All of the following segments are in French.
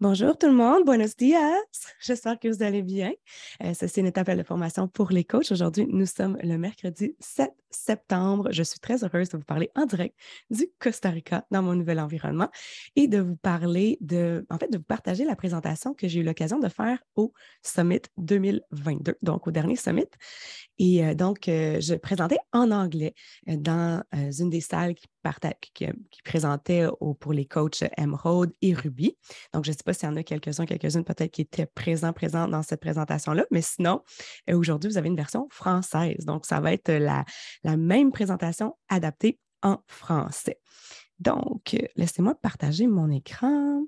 Bonjour tout le monde, buenos dias. J'espère que vous allez bien. Euh, ceci est une étape de formation pour les coachs. Aujourd'hui, nous sommes le mercredi 7 septembre. Je suis très heureuse de vous parler en direct du Costa Rica dans mon nouvel environnement et de vous parler de, en fait, de vous partager la présentation que j'ai eu l'occasion de faire au Summit 2022, donc au dernier Summit. Et euh, donc, euh, je présentais en anglais euh, dans une des salles qui euh, qui, présentait pour les coachs Emerald et Ruby. Donc, je ne sais pas s'il y en a quelques-uns, quelques-unes peut-être qui étaient présents, présents dans cette présentation-là, mais sinon, euh, aujourd'hui, vous avez une version française. Donc, ça va être la, même présentation adaptée en français. Donc, laissez-moi partager mon écran.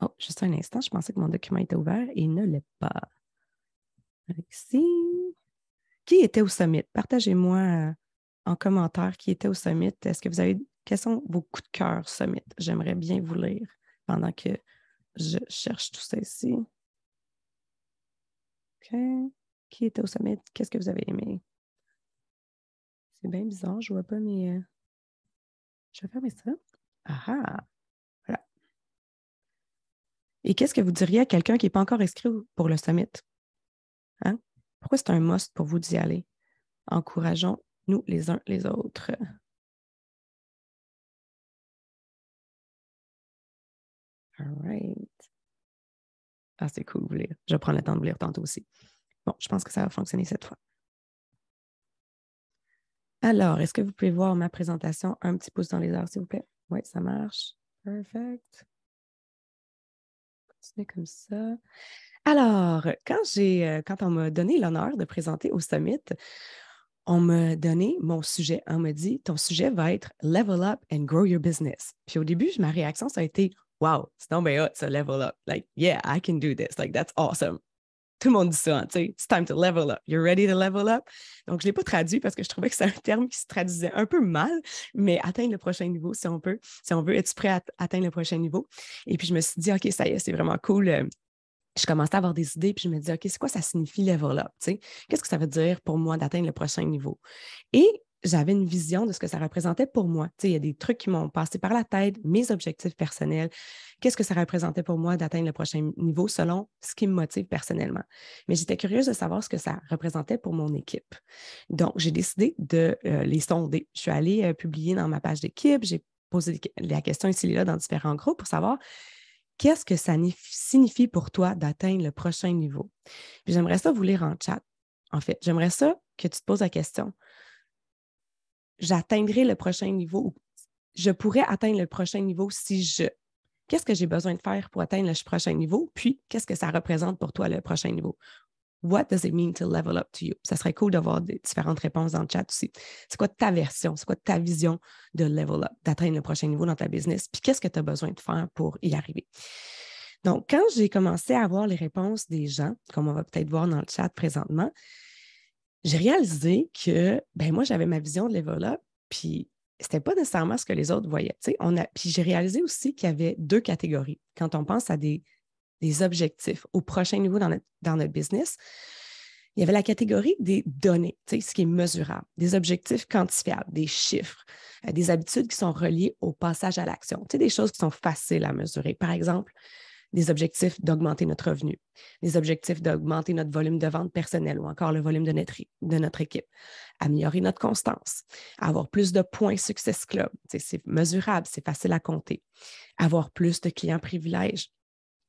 Oh, juste un instant, je pensais que mon document était ouvert et il ne l'est pas. Alexis, Qui était au sommet? Partagez-moi euh, en commentaire qui était au summit. Est-ce que vous avez, quels sont vos coups de cœur summit? J'aimerais bien vous lire pendant que je cherche tout ça ici. OK. Qui était au summit? Qu'est-ce que vous avez aimé? C'est bien bizarre, je vois pas mes. Euh, je vais fermer ça. Ah, ah Voilà. Et qu'est-ce que vous diriez à quelqu'un qui n'est pas encore inscrit pour le summit? Hein? Pourquoi c'est un must pour vous d'y aller? Encourageons nous les uns les autres. All right. Ah, c'est cool, vous lire. Je prends le temps de lire tantôt aussi. Bon, je pense que ça va fonctionner cette fois. Alors, est-ce que vous pouvez voir ma présentation? Un petit pouce dans les heures, s'il vous plaît. Oui, ça marche. Perfect. Continuez comme ça. Alors, quand, euh, quand on m'a donné l'honneur de présenter au Summit, on m'a donné mon sujet. On m'a dit, ton sujet va être Level Up and Grow Your Business. Puis au début, ma réaction, ça a été, wow, c'est tombé ça, Level Up. Like, yeah, I can do this. Like, that's awesome. Tout le monde dit ça, hein, tu sais, it's time to level up. You're ready to level up. Donc, je ne l'ai pas traduit parce que je trouvais que c'est un terme qui se traduisait un peu mal, mais atteindre le prochain niveau si on peut. Si on veut, être tu prêt à atteindre le prochain niveau? Et puis, je me suis dit, OK, ça y est, c'est vraiment cool. Euh, je commençais à avoir des idées, puis je me disais, OK, c'est quoi ça signifie level up? Qu'est-ce que ça veut dire pour moi d'atteindre le prochain niveau? Et j'avais une vision de ce que ça représentait pour moi. il y a des trucs qui m'ont passé par la tête, mes objectifs personnels, qu'est-ce que ça représentait pour moi d'atteindre le prochain niveau selon ce qui me motive personnellement. Mais j'étais curieuse de savoir ce que ça représentait pour mon équipe. Donc, j'ai décidé de euh, les sonder. Je suis allée euh, publier dans ma page d'équipe, j'ai posé la question ici et là dans différents groupes pour savoir qu'est-ce que ça signifie pour toi d'atteindre le prochain niveau? j'aimerais ça vous lire en chat. En fait, j'aimerais ça que tu te poses la question. J'atteindrai le prochain niveau ou je pourrais atteindre le prochain niveau si je. Qu'est-ce que j'ai besoin de faire pour atteindre le prochain niveau? Puis, qu'est-ce que ça représente pour toi, le prochain niveau? What does it mean to level up to you? Ça serait cool d'avoir différentes réponses dans le chat aussi. C'est quoi ta version? C'est quoi ta vision de level up, d'atteindre le prochain niveau dans ta business? Puis qu'est-ce que tu as besoin de faire pour y arriver? Donc, quand j'ai commencé à avoir les réponses des gens, comme on va peut-être voir dans le chat présentement, j'ai réalisé que ben moi, j'avais ma vision de level up, puis c'était pas nécessairement ce que les autres voyaient. On a, puis j'ai réalisé aussi qu'il y avait deux catégories. Quand on pense à des des objectifs au prochain niveau dans notre, business, il y avait la catégorie des données, ce qui est mesurable, des objectifs quantifiables, des chiffres, euh, des habitudes qui sont reliées au passage à l'action, des choses qui sont faciles à mesurer. Par exemple, des objectifs d'augmenter notre revenu, des objectifs d'augmenter notre volume de vente personnelle ou encore le volume de notre, de notre équipe, améliorer notre constance, avoir plus de points Success Club, c'est mesurable, c'est facile à compter, avoir plus de clients privilèges,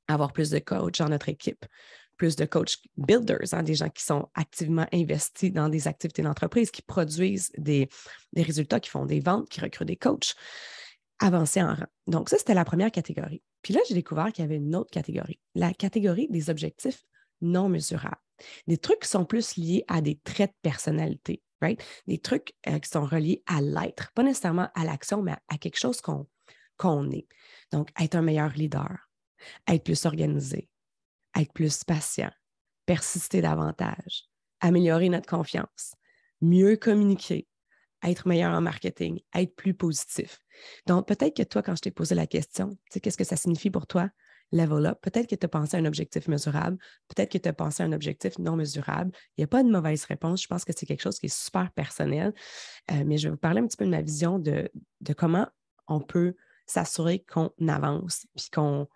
avoir plus de coachs dans notre équipe, plus de coach builders, hein, des gens qui sont activement investis dans des activités d'entreprise, qui produisent des, résultats, qui font des ventes, qui recrutent des coachs, avancer en rang. Donc, ça, c'était la première catégorie. Puis là, j'ai découvert qu'il y avait une autre catégorie, la catégorie des objectifs non mesurables. Des trucs qui sont plus liés à des traits de personnalité, right? Des trucs euh, qui sont reliés à l'être, pas nécessairement à l'action, mais à, quelque chose qu'on est. Donc, être un meilleur leader, être plus organisé, être plus patient, persister davantage, améliorer notre confiance, mieux communiquer, être meilleur en marketing, être plus positif. Donc, peut-être que toi, quand je t'ai posé la question, tu sais, qu'est-ce que ça signifie pour toi, level up, peut-être que tu as pensé à un objectif mesurable, peut-être que tu as pensé à un objectif non mesurable. Il n'y a pas de mauvaise réponse. Je pense que c'est quelque chose qui est super personnel. Euh, mais je vais vous parler un petit peu de ma vision de, de comment on peut s'assurer qu'on avance, puis qu'on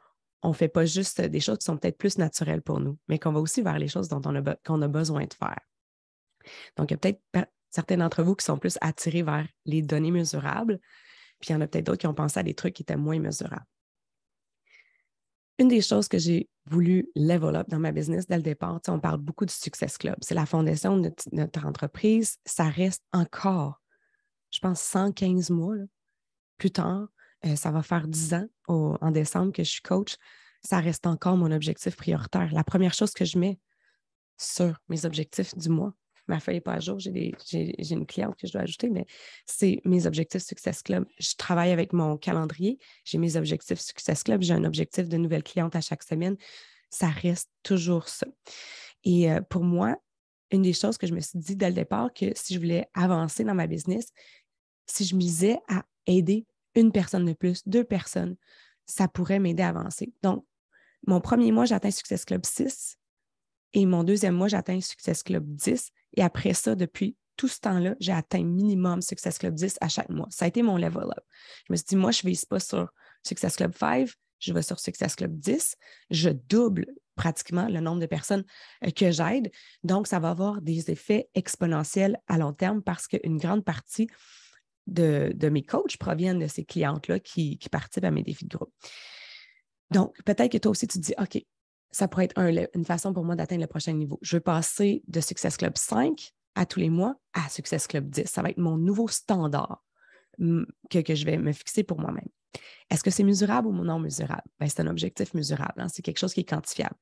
on ne fait pas juste des choses qui sont peut-être plus naturelles pour nous, mais qu'on va aussi vers les choses dont on a, qu'on a besoin de faire. Donc, il y a peut-être certains d'entre vous qui sont plus attirés vers les données mesurables, puis il y en a peut-être d'autres qui ont pensé à des trucs qui étaient moins mesurables. Une des choses que j'ai voulu level up dans ma business dès le départ, on parle beaucoup du Success Club. C'est la fondation de notre, entreprise. Ça reste encore, je pense, 115 mois plus tard, euh, ça va faire 10 ans en décembre que je suis coach. Ça reste encore mon objectif prioritaire. La première chose que je mets sur mes objectifs du mois, ma feuille n'est pas à jour, j'ai une cliente que je dois ajouter, mais c'est mes objectifs Success Club. Je travaille avec mon calendrier, j'ai mes objectifs Success Club, j'ai un objectif de nouvelle cliente à chaque semaine. Ça reste toujours ça. Et euh, pour moi, une des choses que je me suis dit dès le départ, que si je voulais avancer dans ma business, si je misais à aider une personne de plus, deux personnes, ça pourrait m'aider à avancer. Donc, mon premier mois, j'atteins Success Club 6 et mon deuxième mois, j'atteins Success Club 10. Et après ça, depuis tout ce temps-là, j'ai atteint minimum Success Club 10 à chaque mois. Ça a été mon level up. Je me suis dit, moi, je ne vise pas sur Success Club 5, je vais sur Success Club 10. Je double pratiquement le nombre de personnes euh, que j'aide. Donc, ça va avoir des effets exponentiels à long terme parce qu'une grande partie de, mes coachs proviennent de ces clientes-là qui, participent à mes défis de groupe. Donc, peut-être que toi aussi, tu te dis, OK, ça pourrait être une façon pour moi d'atteindre le prochain niveau. Je veux passer de Success Club 5 à tous les mois à Success Club 10. Ça va être mon nouveau standard hum, que, je vais me fixer pour moi-même. Est-ce que c'est mesurable ou non mesurable? Ben, c'est un objectif mesurable. Hein. C'est quelque chose qui est quantifiable.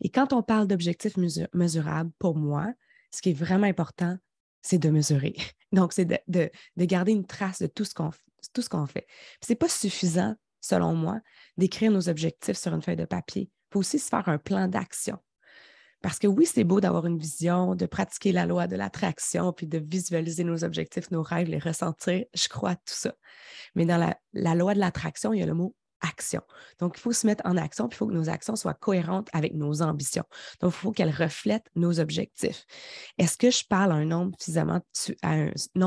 Et quand on parle d'objectif mesurable, pour moi, ce qui est vraiment important, c'est de mesurer. Donc, c'est de, garder une trace de tout ce qu'on tout ce fait. Ce n'est pas suffisant, selon moi, d'écrire nos objectifs sur une feuille de papier. Il faut aussi se faire un plan d'action. Parce que oui, c'est beau d'avoir une vision, de pratiquer la loi de l'attraction, puis de visualiser nos objectifs, nos rêves, les ressentir. Je crois à tout ça. Mais dans la, la loi de l'attraction, il y a le mot donc, il faut se mettre en action, puis il faut que nos actions soient cohérentes avec nos ambitions. Donc, il faut qu'elles reflètent nos objectifs. Est-ce que je parle à un nombre suffisamment,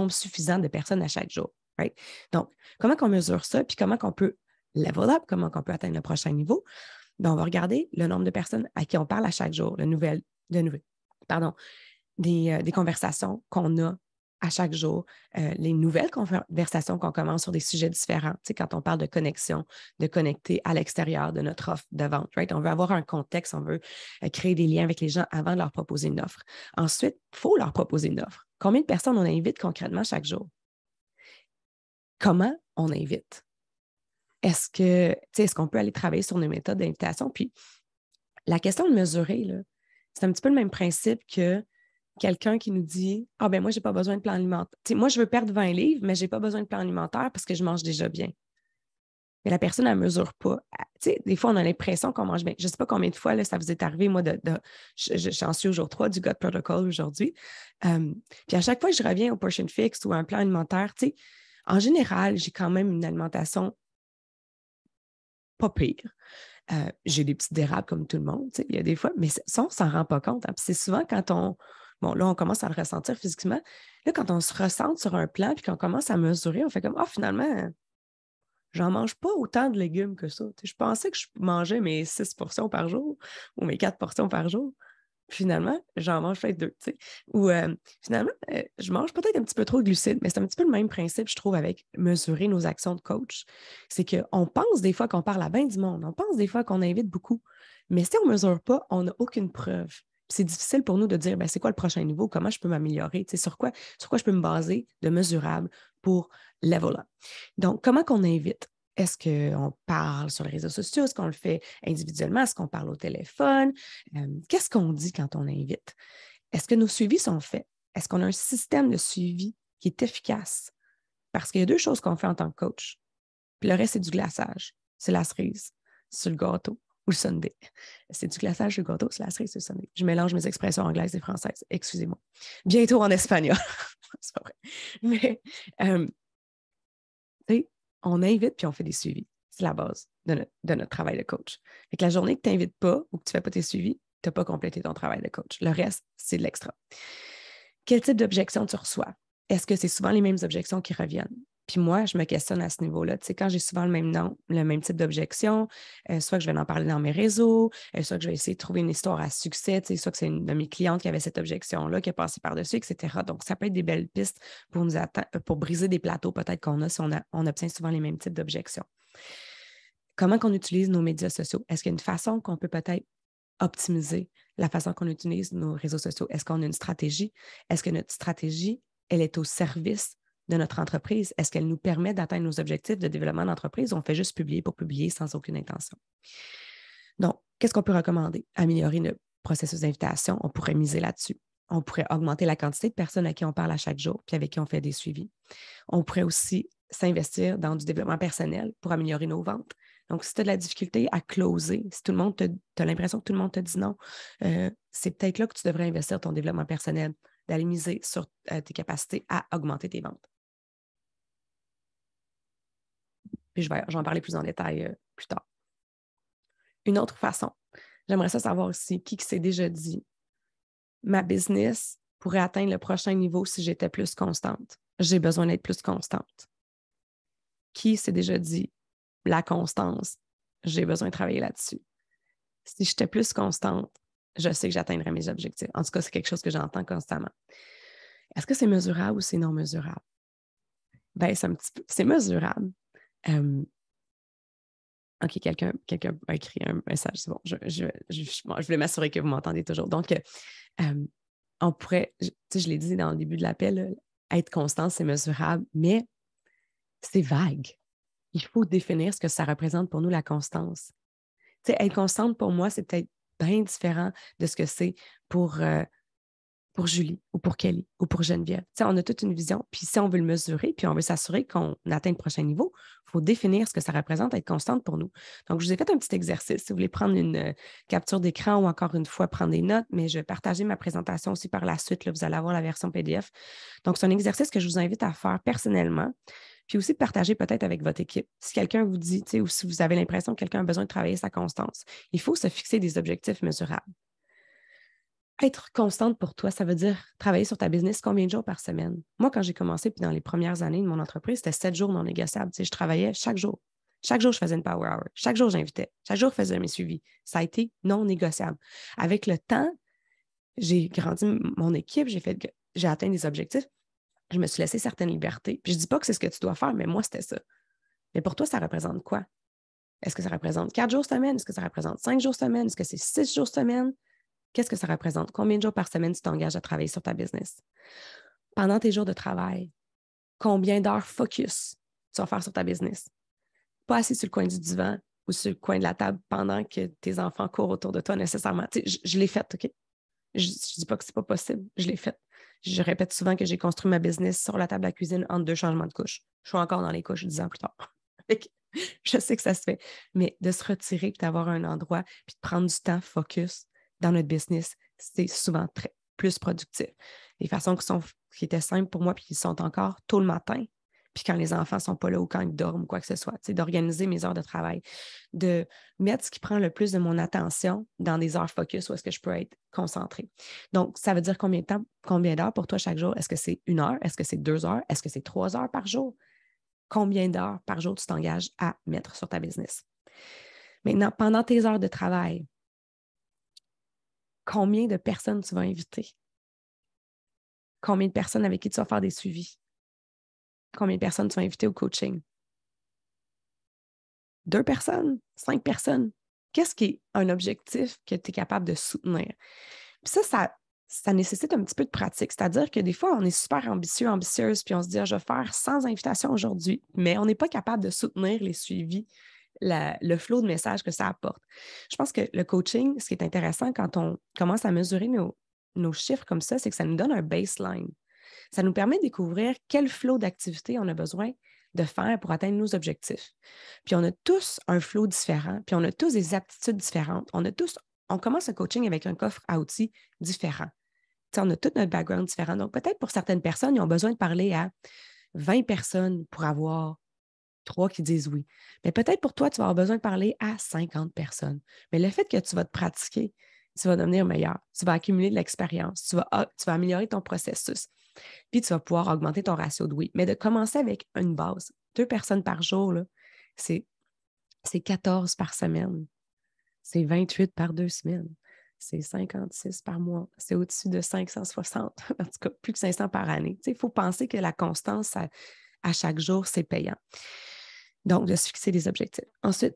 suffisant de personnes à chaque jour? Donc, comment on mesure ça, puis comment on peut level up, comment on peut atteindre le prochain niveau? Ben, on va regarder le nombre de personnes à qui on parle à chaque jour, le nouvel, de nouvel, pardon, euh, des conversations qu'on a à chaque jour euh, les nouvelles conversations qu'on commence sur des sujets différents. Tu quand on parle de connexion, de connecter à l'extérieur de notre offre de vente, On veut avoir un contexte, on veut euh, créer des liens avec les gens avant de leur proposer une offre. Ensuite, il faut leur proposer une offre. Combien de personnes on invite concrètement chaque jour? Comment on invite? Est-ce que, tu sais, est-ce qu'on peut aller travailler sur nos méthodes d'invitation? Puis, la question de mesurer, c'est un petit peu le même principe que quelqu'un qui nous dit Ah, ben moi, j'ai pas besoin de plan alimentaire. moi, je veux perdre 20 livres, mais j'ai pas besoin de plan alimentaire parce que je mange déjà bien. Mais la personne, elle mesure pas. des fois, on a l'impression qu'on mange bien. Je ne sais pas combien de fois là, ça vous est arrivé, moi, de, j'en suis au jour 3 du God Protocol aujourd'hui. puis à chaque fois que je reviens au portion fixe ou à un plan alimentaire, en général, j'ai quand même une alimentation pas pire. Euh, j'ai des petites dérables comme tout le monde, il y a des fois, mais ça, on s'en rend pas compte. Hein. C'est souvent quand on, Bon, là, on commence à le ressentir physiquement. Là, quand on se ressent sur un plan, puis qu'on commence à mesurer, on fait comme, ah, oh, finalement, j'en mange pas autant de légumes que ça. je pensais que je mangeais mes six portions par jour ou mes quatre portions par jour. Finalement, j'en mange peut-être deux. Ou euh, finalement, euh, je mange peut-être un petit peu trop de glucides, mais c'est un petit peu le même principe, je trouve, avec mesurer nos actions de coach. C'est qu'on pense des fois qu'on parle à bien du monde, on pense des fois qu'on invite beaucoup, mais si on mesure pas, on n'a aucune preuve c'est difficile pour nous de dire, ben, c'est quoi le prochain niveau, comment je peux m'améliorer, sur quoi, sur quoi je peux me baser de mesurable pour level up. Donc, comment qu'on invite? Est-ce qu'on parle sur les réseaux sociaux? Est-ce qu'on le fait individuellement? Est-ce qu'on parle au téléphone? Qu'est-ce qu'on dit quand on invite? Est-ce que nos suivis sont faits? Est-ce qu'on a un système de suivi qui est efficace? Parce qu'il y a deux choses qu'on fait en tant que coach. Puis le reste, c'est du glaçage. C'est la cerise sur le gâteau ou le C'est du glaçage, de gâteau, c'est la cerise, c'est le Je mélange mes expressions anglaises et françaises. Excusez-moi. Bientôt en espagnol. c'est pas vrai. Mais, euh, on invite puis on fait des suivis. C'est la base de notre, travail de coach. Fait que la journée que tu n'invites pas ou que tu ne fais pas tes suivis, tu n'as pas complété ton travail de coach. Le reste, c'est de l'extra. Quel type d'objection tu reçois? Est-ce que c'est souvent les mêmes objections qui reviennent? Puis moi, je me questionne à ce niveau-là. Tu sais, quand j'ai souvent le même nom, le même type d'objection, euh, soit que je vais en parler dans mes réseaux, euh, soit que je vais essayer de trouver une histoire à succès, tu sais, soit que c'est une de mes clientes qui avait cette objection-là, qui a passé par-dessus, etc. Donc, ça peut être des belles pistes pour nous euh, pour briser des plateaux peut-être qu'on a si on, on obtient souvent les mêmes types d'objections. Comment qu'on utilise nos médias sociaux? Est-ce qu'il y a une façon qu'on peut peut-être optimiser la façon qu'on utilise nos réseaux sociaux? Est-ce qu'on a une stratégie? Est-ce que notre stratégie, elle est au service de notre entreprise? Est-ce qu'elle nous permet d'atteindre nos objectifs de développement d'entreprise ou on fait juste publier pour publier sans aucune intention? Donc, qu'est-ce qu'on peut recommander? Améliorer le processus d'invitation, on pourrait miser là-dessus. On pourrait augmenter la quantité de personnes à qui on parle à chaque jour, puis avec qui on fait des suivis. On pourrait aussi s'investir dans du développement personnel pour améliorer nos ventes. Donc, si tu as de la difficulté à closer, si tout le monde, tu as l'impression que tout le monde te dit non, euh, c'est peut-être là que tu devrais investir ton développement personnel, d'aller miser sur euh, tes capacités à augmenter tes ventes. Puis je vais j'en parler plus en détail euh, plus tard. Une autre façon, j'aimerais ça savoir aussi qui, qui s'est déjà dit ma business pourrait atteindre le prochain niveau si j'étais plus constante. J'ai besoin d'être plus constante. Qui s'est déjà dit la constance, j'ai besoin de travailler là-dessus. Si j'étais plus constante, je sais que j'atteindrais mes objectifs. En tout cas, c'est quelque chose que j'entends constamment. Est-ce que c'est mesurable ou c'est non mesurable? Bien, c'est, un petit c'est mesurable. OK, quelqu'un quelqu'un a écrit un message. C'est bon, je, je, voulais m'assurer que vous m'entendez toujours. Donc, euh, on pourrait, tu sais, je l'ai dit dans le début de l'appel, être constant, c'est mesurable, mais c'est vague. Il faut définir ce que ça représente pour nous, la constance. Tu sais, être constante pour moi, c'est peut-être bien différent de ce que c'est pour, euh, pour Julie ou pour Kelly ou pour Geneviève. on a toute une vision, puis si on veut le mesurer, puis on veut s'assurer qu'on atteint le prochain niveau, il faut définir ce que ça représente, être constante pour nous. Donc, je vous ai fait un petit exercice. Si vous voulez prendre une euh, capture d'écran ou encore une fois prendre des notes, mais je vais partager ma présentation aussi par la suite. Là, vous allez avoir la version PDF. Donc, c'est un exercice que je vous invite à faire personnellement puis aussi partager peut-être avec votre équipe. Si quelqu'un vous dit, ou si vous avez l'impression que quelqu'un a besoin de travailler sa constance, il faut se fixer des objectifs mesurables être constante pour toi, ça veut dire travailler sur ta business combien de jours par semaine? Moi, quand j'ai commencé, puis dans les premières années de mon entreprise, c'était sept jours non négociables. Tu sais, je travaillais chaque jour. Chaque jour, je faisais une power hour. Chaque jour, j'invitais. Chaque jour, je faisais mes suivis. Ça a été non négociable. Avec le temps, j'ai grandi mon équipe, j'ai fait, j'ai atteint des objectifs. Je me suis laissé certaines libertés. Puis je dis pas que c'est ce que tu dois faire, mais moi, c'était ça. Mais pour toi, ça représente quoi? Est-ce que ça représente quatre jours semaine? Est-ce que ça représente cinq jours semaine? Est-ce que c'est six jours semaine? Qu'est-ce que ça représente? Combien de jours par semaine tu t'engages à travailler sur ta business? Pendant tes jours de travail, combien d'heures focus tu vas faire sur ta business? Pas assis sur le coin du divan ou sur le coin de la table pendant que tes enfants courent autour de toi nécessairement. je, l'ai fait, OK? Je ne dis pas que ce n'est pas possible, je l'ai fait. Je répète souvent que j'ai construit ma business sur la table à cuisine entre deux changements de couches. Je suis encore dans les couches dix ans plus tard. je sais que ça se fait. Mais de se retirer, puis d'avoir un endroit, puis de prendre du temps focus dans notre business, c'est souvent très, plus productif. Les façons qui, sont, qui étaient simples pour moi, puis qui sont encore tôt le matin, puis quand les enfants sont pas là ou quand ils dorment ou quoi que ce soit, c'est d'organiser mes heures de travail, de mettre ce qui prend le plus de mon attention dans des heures focus où est-ce que je peux être concentrée. Donc, ça veut dire combien de temps, combien d'heures pour toi chaque jour? Est-ce que c'est une heure? Est-ce que c'est deux heures? Est-ce que c'est trois heures par jour? Combien d'heures par jour tu t'engages à mettre sur ta business? Maintenant, pendant tes heures de travail, combien de personnes tu vas inviter? Combien de personnes avec qui tu vas faire des suivis? Combien de personnes tu vas inviter au coaching? Deux personnes? Cinq personnes? Qu'est-ce qui est un objectif que tu es capable de soutenir? Puis ça, ça, ça nécessite un petit peu de pratique. C'est-à-dire que des fois, on est super ambitieux, ambitieuse, puis on se dit, ah, je vais faire 100 invitations aujourd'hui, mais on n'est pas capable de soutenir les suivis le flot de messages que ça apporte. Je pense que le coaching, ce qui est intéressant quand on commence à mesurer nos, chiffres comme ça, c'est que ça nous donne un baseline. Ça nous permet de découvrir quel flot d'activités on a besoin de faire pour atteindre nos objectifs. Puis on a tous un flot différent, puis on a tous des aptitudes différentes. On a tous, on commence un coaching avec un coffre à outils différent. on a tout notre background différent. Donc peut-être pour certaines personnes, ils ont besoin de parler à 20 personnes pour avoir trois qui disent oui. Mais peut-être pour toi, tu vas avoir besoin de parler à 50 personnes. Mais le fait que tu vas te pratiquer, tu vas devenir meilleur, tu vas accumuler de l'expérience, tu vas, tu vas améliorer ton processus, puis tu vas pouvoir augmenter ton ratio de oui. Mais de commencer avec une base, deux personnes par jour, c'est 14 par semaine, c'est 28 par deux semaines, c'est 56 par mois, c'est au-dessus de 560, en tout cas plus de 500 par année. Il faut penser que la constance à chaque jour, c'est payant. Donc, de se fixer des objectifs. Ensuite,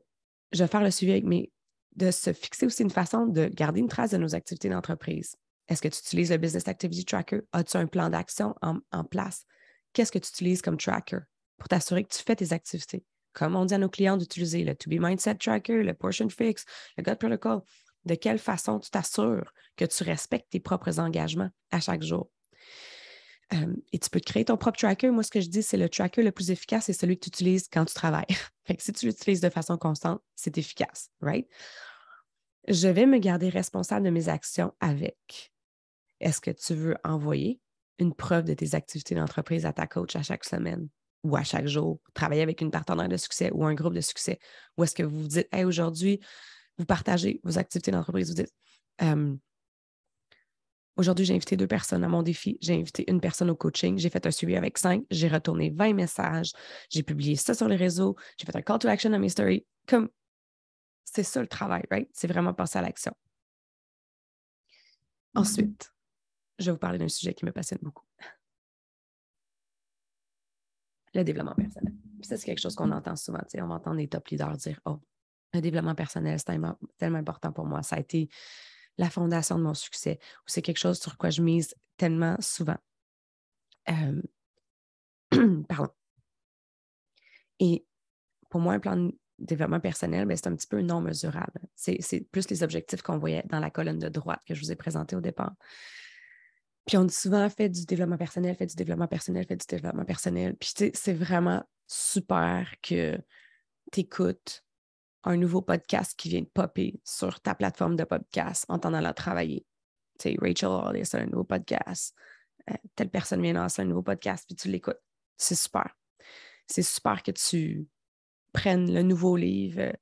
je vais faire le suivi avec mes. de se fixer aussi une façon de garder une trace de nos activités d'entreprise. Est-ce que tu utilises le Business Activity Tracker? As-tu un plan d'action en, en, place? Qu'est-ce que tu utilises comme tracker pour t'assurer que tu fais tes activités? Comme on dit à nos clients d'utiliser le To Be Mindset Tracker, le Portion Fix, le God Protocol. De quelle façon tu t'assures que tu respectes tes propres engagements à chaque jour? et tu peux créer ton propre tracker. Moi, ce que je dis, c'est le tracker le plus efficace, c'est celui que tu utilises quand tu travailles. fait si tu l'utilises de façon constante, c'est efficace, right? Je vais me garder responsable de mes actions avec. Est-ce que tu veux envoyer une preuve de tes activités d'entreprise à ta coach à chaque semaine ou à chaque jour, travailler avec une partenaire de succès ou un groupe de succès? Ou est-ce que vous vous dites, hey, aujourd'hui, vous partagez vos activités d'entreprise, vous dites, Aujourd'hui, j'ai invité deux personnes à mon défi. J'ai invité une personne au coaching. J'ai fait un suivi avec cinq. J'ai retourné 20 messages. J'ai publié ça sur les réseaux. J'ai fait un call to action à mes stories. Comme c'est ça le travail, right? C'est vraiment passer à l'action. Mm-hmm. Ensuite, je vais vous parler d'un sujet qui me passionne beaucoup. Le développement personnel. ça, c'est quelque chose qu'on mm-hmm. entend souvent. On entend des top leaders dire Oh, le développement personnel, c'est tellement important pour moi. Ça a été la fondation de mon succès ou c'est quelque chose sur quoi je mise tellement souvent. Pardon. Et pour moi, un plan de développement personnel, ben, c'est un petit peu non mesurable. C'est plus les objectifs qu'on voyait dans la colonne de droite que je vous ai présenté au départ. Puis on dit souvent fait du développement personnel, fait du développement personnel, fait du développement personnel. Puis c'est vraiment super que tu écoutes un nouveau podcast qui vient de popper sur ta plateforme de podcast en t'en allant travailler. Tu sais, Rachel Hollis a un nouveau podcast. Euh, telle personne vient dans un nouveau podcast, puis tu l'écoutes. C'est super. C'est super que tu prennes le nouveau livre euh,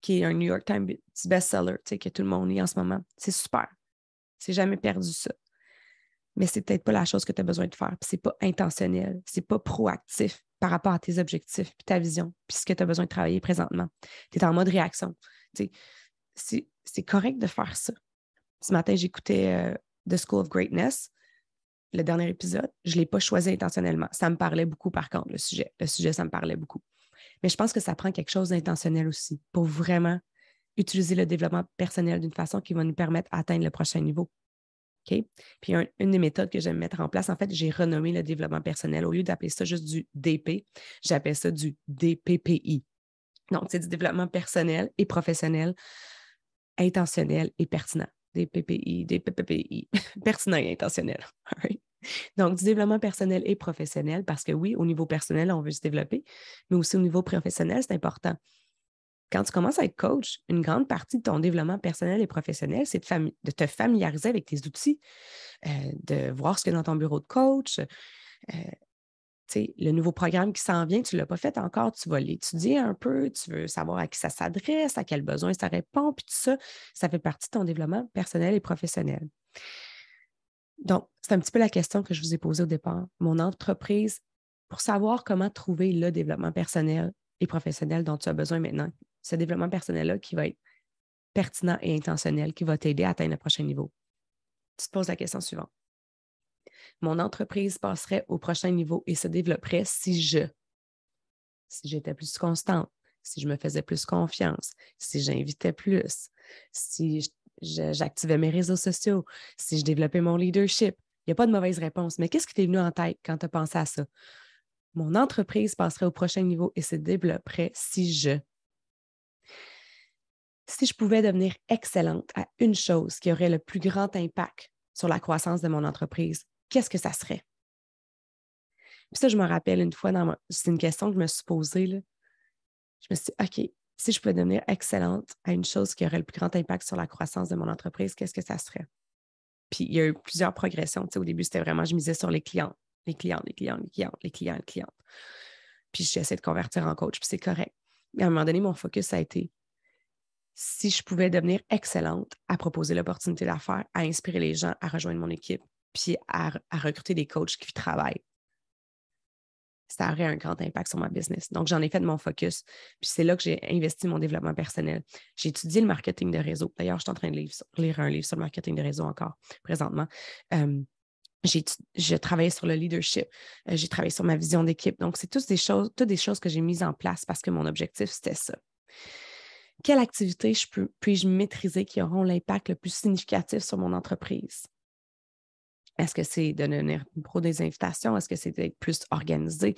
qui est un New York Times best-seller, tu sais, que tout le monde lit en ce moment. C'est super. C'est jamais perdu ça mais c'est peut-être pas la chose que tu as besoin de faire. Puis c'est pas intentionnel, c'est pas proactif par rapport à tes objectifs, puis ta vision, puis ce que tu as besoin de travailler présentement. Tu es en mode réaction. C'est, c'est correct de faire ça. Ce matin, j'écoutais euh, The School of Greatness, le dernier épisode. Je ne l'ai pas choisi intentionnellement. Ça me parlait beaucoup, par contre, le sujet. Le sujet, ça me parlait beaucoup. Mais je pense que ça prend quelque chose d'intentionnel aussi pour vraiment utiliser le développement personnel d'une façon qui va nous permettre d'atteindre le prochain niveau. Puis une des méthodes que j'aime mettre en place, en fait, j'ai renommé le développement personnel. Au lieu d'appeler ça juste du DP, j'appelle ça du DPPI. Donc, c'est du développement personnel et professionnel, intentionnel et pertinent. DPPI, DPPI, pertinent et intentionnel. Donc, du développement personnel et professionnel, parce que oui, au niveau personnel, on veut se développer, mais aussi au niveau professionnel, c'est important. Quand tu commences à être coach, une grande partie de ton développement personnel et professionnel, c'est de, te familiariser avec tes outils, euh, de voir ce qu'il y a dans ton bureau de coach. Euh, le nouveau programme qui s'en vient, tu ne l'as pas fait encore, tu vas l'étudier un peu, tu veux savoir à qui ça s'adresse, à quel besoin ça répond, puis tout ça, ça fait partie de ton développement personnel et professionnel. Donc, c'est un petit peu la question que je vous ai posée au départ. Mon entreprise, pour savoir comment trouver le développement personnel et professionnel dont tu as besoin maintenant, ce développement personnel-là qui va être pertinent et intentionnel, qui va t'aider à atteindre le prochain niveau. Tu te poses la question suivante. Mon entreprise passerait au prochain niveau et se développerait si je, si j'étais plus constante, si je me faisais plus confiance, si j'invitais plus, si j'activais mes réseaux sociaux, si je développais mon leadership. Il n'y a pas de mauvaise réponse, mais qu'est-ce qui t'est venu en tête quand tu as pensé à ça? Mon entreprise passerait au prochain niveau et se développerait si je si je pouvais devenir excellente à une chose qui aurait le plus grand impact sur la croissance de mon entreprise, qu'est-ce que ça serait? Puis ça, je me rappelle une fois, c'est une question que je me suis posée. Je me suis dit, OK, si je pouvais devenir excellente à une chose qui aurait le plus grand impact sur la croissance de mon entreprise, qu'est-ce que ça serait? Puis il y a eu plusieurs progressions. au début, c'était vraiment, je misais sur les clients, les clients, les clients, les clients, les clients, les clients. Puis j'ai essayé de convertir en coach, puis c'est correct. Mais à un moment donné, mon focus a été si je pouvais devenir excellente à proposer l'opportunité d'affaires, à inspirer les gens à rejoindre mon équipe, puis à, recruter des coachs qui travaillent. Ça aurait un grand impact sur ma business. Donc, j'en ai fait de mon focus. Puis c'est là que j'ai investi mon développement personnel. J'ai étudié le marketing de réseau. D'ailleurs, je suis en train de lire, un livre sur le marketing de réseau encore présentement. Euh, j'ai travaillé sur le leadership, euh, j'ai travaillé sur ma vision d'équipe. Donc, c'est toutes des choses, toutes des choses que j'ai mises en place parce que mon objectif, c'était ça. Quelles activités puis-je maîtriser qui auront l'impact le plus significatif sur mon entreprise? Est-ce que c'est de donner pro des invitations? Est-ce que c'est d'être plus organisé?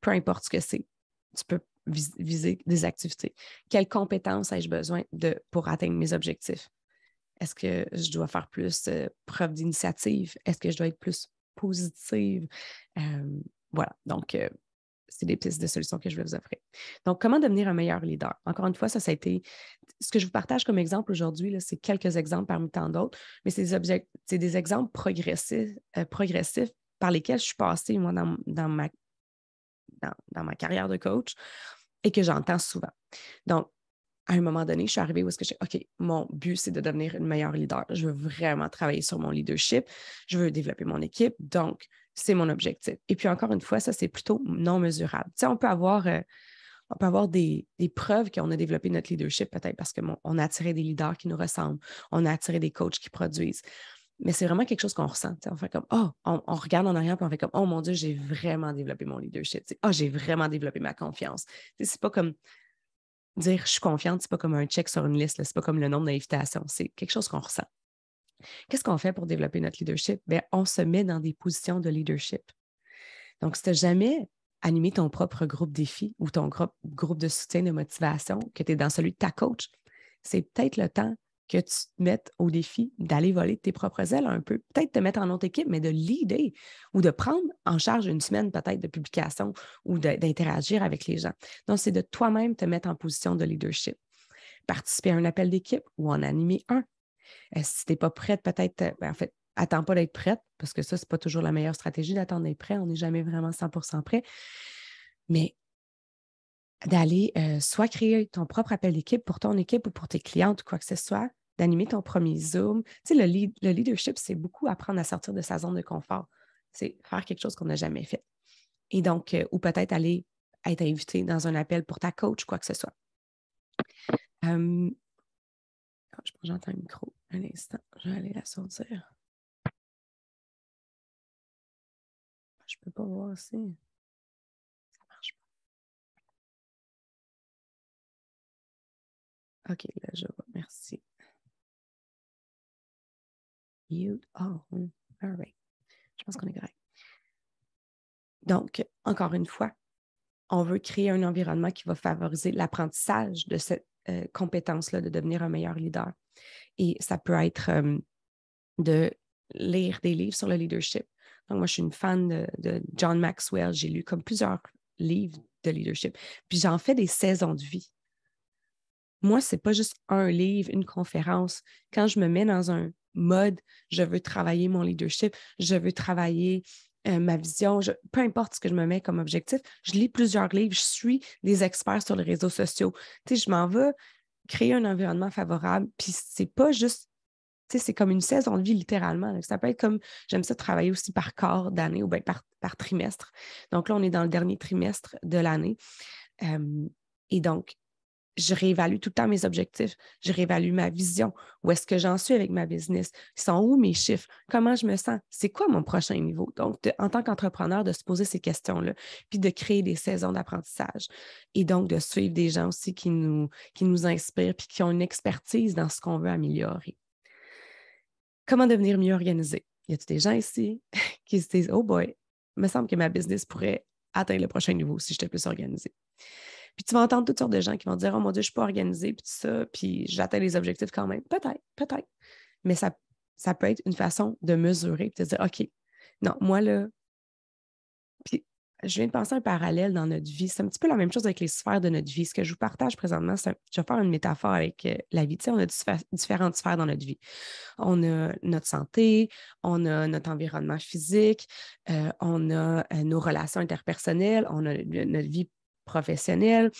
Peu importe ce que c'est, tu peux viser des activités. Quelles compétences ai-je besoin de, pour atteindre mes objectifs? Est-ce que je dois faire plus euh, preuve d'initiative? Est-ce que je dois être plus positive? Euh, voilà, donc euh, c'est des pistes de solutions que je vais vous offrir. Donc, comment devenir un meilleur leader? Encore une fois, ça, ça a été ce que je vous partage comme exemple aujourd'hui, c'est quelques exemples parmi tant d'autres, mais c'est des, exemples progressifs, euh, progressifs par lesquels je suis passée, moi, dans, ma, dans, ma carrière de coach et que j'entends souvent. Donc, à un moment donné, je suis arrivée où est-ce que j'ai, OK, mon but, c'est de devenir une meilleure leader. Je veux vraiment travailler sur mon leadership. Je veux développer mon équipe. Donc, c'est mon objectif. Et puis encore une fois, ça, c'est plutôt non mesurable. Tu on peut avoir, euh, on peut avoir des, preuves qu'on a développé notre leadership, peut-être parce qu'on on a attiré des leaders qui nous ressemblent, on a attiré des coachs qui produisent. Mais c'est vraiment quelque chose qu'on ressent. on fait comme, oh, on, regarde en arrière, puis on fait comme, oh mon Dieu, j'ai vraiment développé mon leadership. oh, j'ai vraiment développé ma confiance. c'est pas comme dire je suis confiante, c'est pas comme un check sur une liste, c'est pas comme le nombre d'invitations, c'est quelque chose qu'on ressent. Qu'est-ce qu'on fait pour développer notre leadership? Ben, on se met dans des positions de leadership. Donc, si tu n'as jamais animé ton propre groupe défi ou ton groupe, de soutien de motivation, que tu es dans celui de ta coach, c'est peut-être le temps que tu te mettes au défi d'aller voler tes propres ailes un peu, peut-être te mettre en autre équipe, mais de leader ou de prendre en charge une semaine peut-être de publication ou d'interagir avec les gens. Donc, c'est de toi-même te mettre en position de leadership. Participer à un appel d'équipe ou en animer un, euh, si tu n'es pas prête, peut-être, euh, ben, en fait, attends pas d'être prête, parce que ça, c'est pas toujours la meilleure stratégie d'attendre d'être prêt. On n'est jamais vraiment 100% prêt. Mais d'aller euh, soit créer ton propre appel d'équipe pour ton équipe ou pour tes clientes ou quoi que ce soit, d'animer ton premier Zoom. Tu le, leadership, c'est beaucoup apprendre à sortir de sa zone de confort. C'est faire quelque chose qu'on n'a jamais fait. Et donc, ou peut-être aller être invité dans un appel pour ta coach, ou quoi que ce soit. Hum, oh, je Euh, j'entends le micro. Un instant, je vais aller la sortir. Je peux pas voir si Ça marche pas. OK, là, je vois. Merci. You are. All right. Je pense qu'on est correct. Donc, encore une fois, on veut créer un environnement qui va favoriser l'apprentissage de cette euh, compétences là de devenir un meilleur leader. Et ça peut être euh, de lire des livres sur le leadership. Donc, moi, je suis une fan de, John Maxwell. J'ai lu comme plusieurs livres de leadership. Puis j'en fais des saisons de vie. Moi, ce n'est pas juste un livre, une conférence. Quand je me mets dans un mode, je veux travailler mon leadership, je veux travailler euh, ma vision, peu importe ce que je me mets comme objectif, je lis plusieurs livres, je suis des experts sur les réseaux sociaux. Tu sais, je m'en veux créer un environnement favorable, puis c'est pas juste c'est comme une saison de vie littéralement. ça peut être comme, j'aime ça travailler aussi par corps d'année ou bien par, trimestre. Donc là, on est dans le dernier trimestre de l'année. Euh, et donc, je réévalue tout le temps mes objectifs, je réévalue ma vision, où est-ce que j'en suis avec ma business, ils sont où mes chiffres, comment je me sens, c'est quoi mon prochain niveau. Donc, en tant qu'entrepreneur, de se poser ces questions-là, puis de créer des saisons d'apprentissage et donc de suivre des gens aussi qui nous, qui nous inspirent, puis qui ont une expertise dans ce qu'on veut améliorer. Comment devenir mieux organisé? Il Y a-t-il des gens ici qui se disent, oh boy, il me semble que ma business pourrait atteindre le prochain niveau si j'étais plus organisé. » Puis tu vas entendre toutes sortes de gens qui vont dire Oh mon Dieu, je ne suis pas organisée, puis tout ça, puis j'atteins les objectifs quand même. Peut-être, peut-être. Mais ça, ça peut être une façon de mesurer, puis de dire OK, non, moi là, puis je viens de penser un parallèle dans notre vie. C'est un petit peu la même chose avec les sphères de notre vie. Ce que je vous partage présentement, je vais faire une métaphore avec euh, la vie. Tu sais, on a différentes sphères dans notre vie. On a notre santé, on a notre environnement physique, euh, on a euh, nos relations interpersonnelles, on a notre vie professionnelle,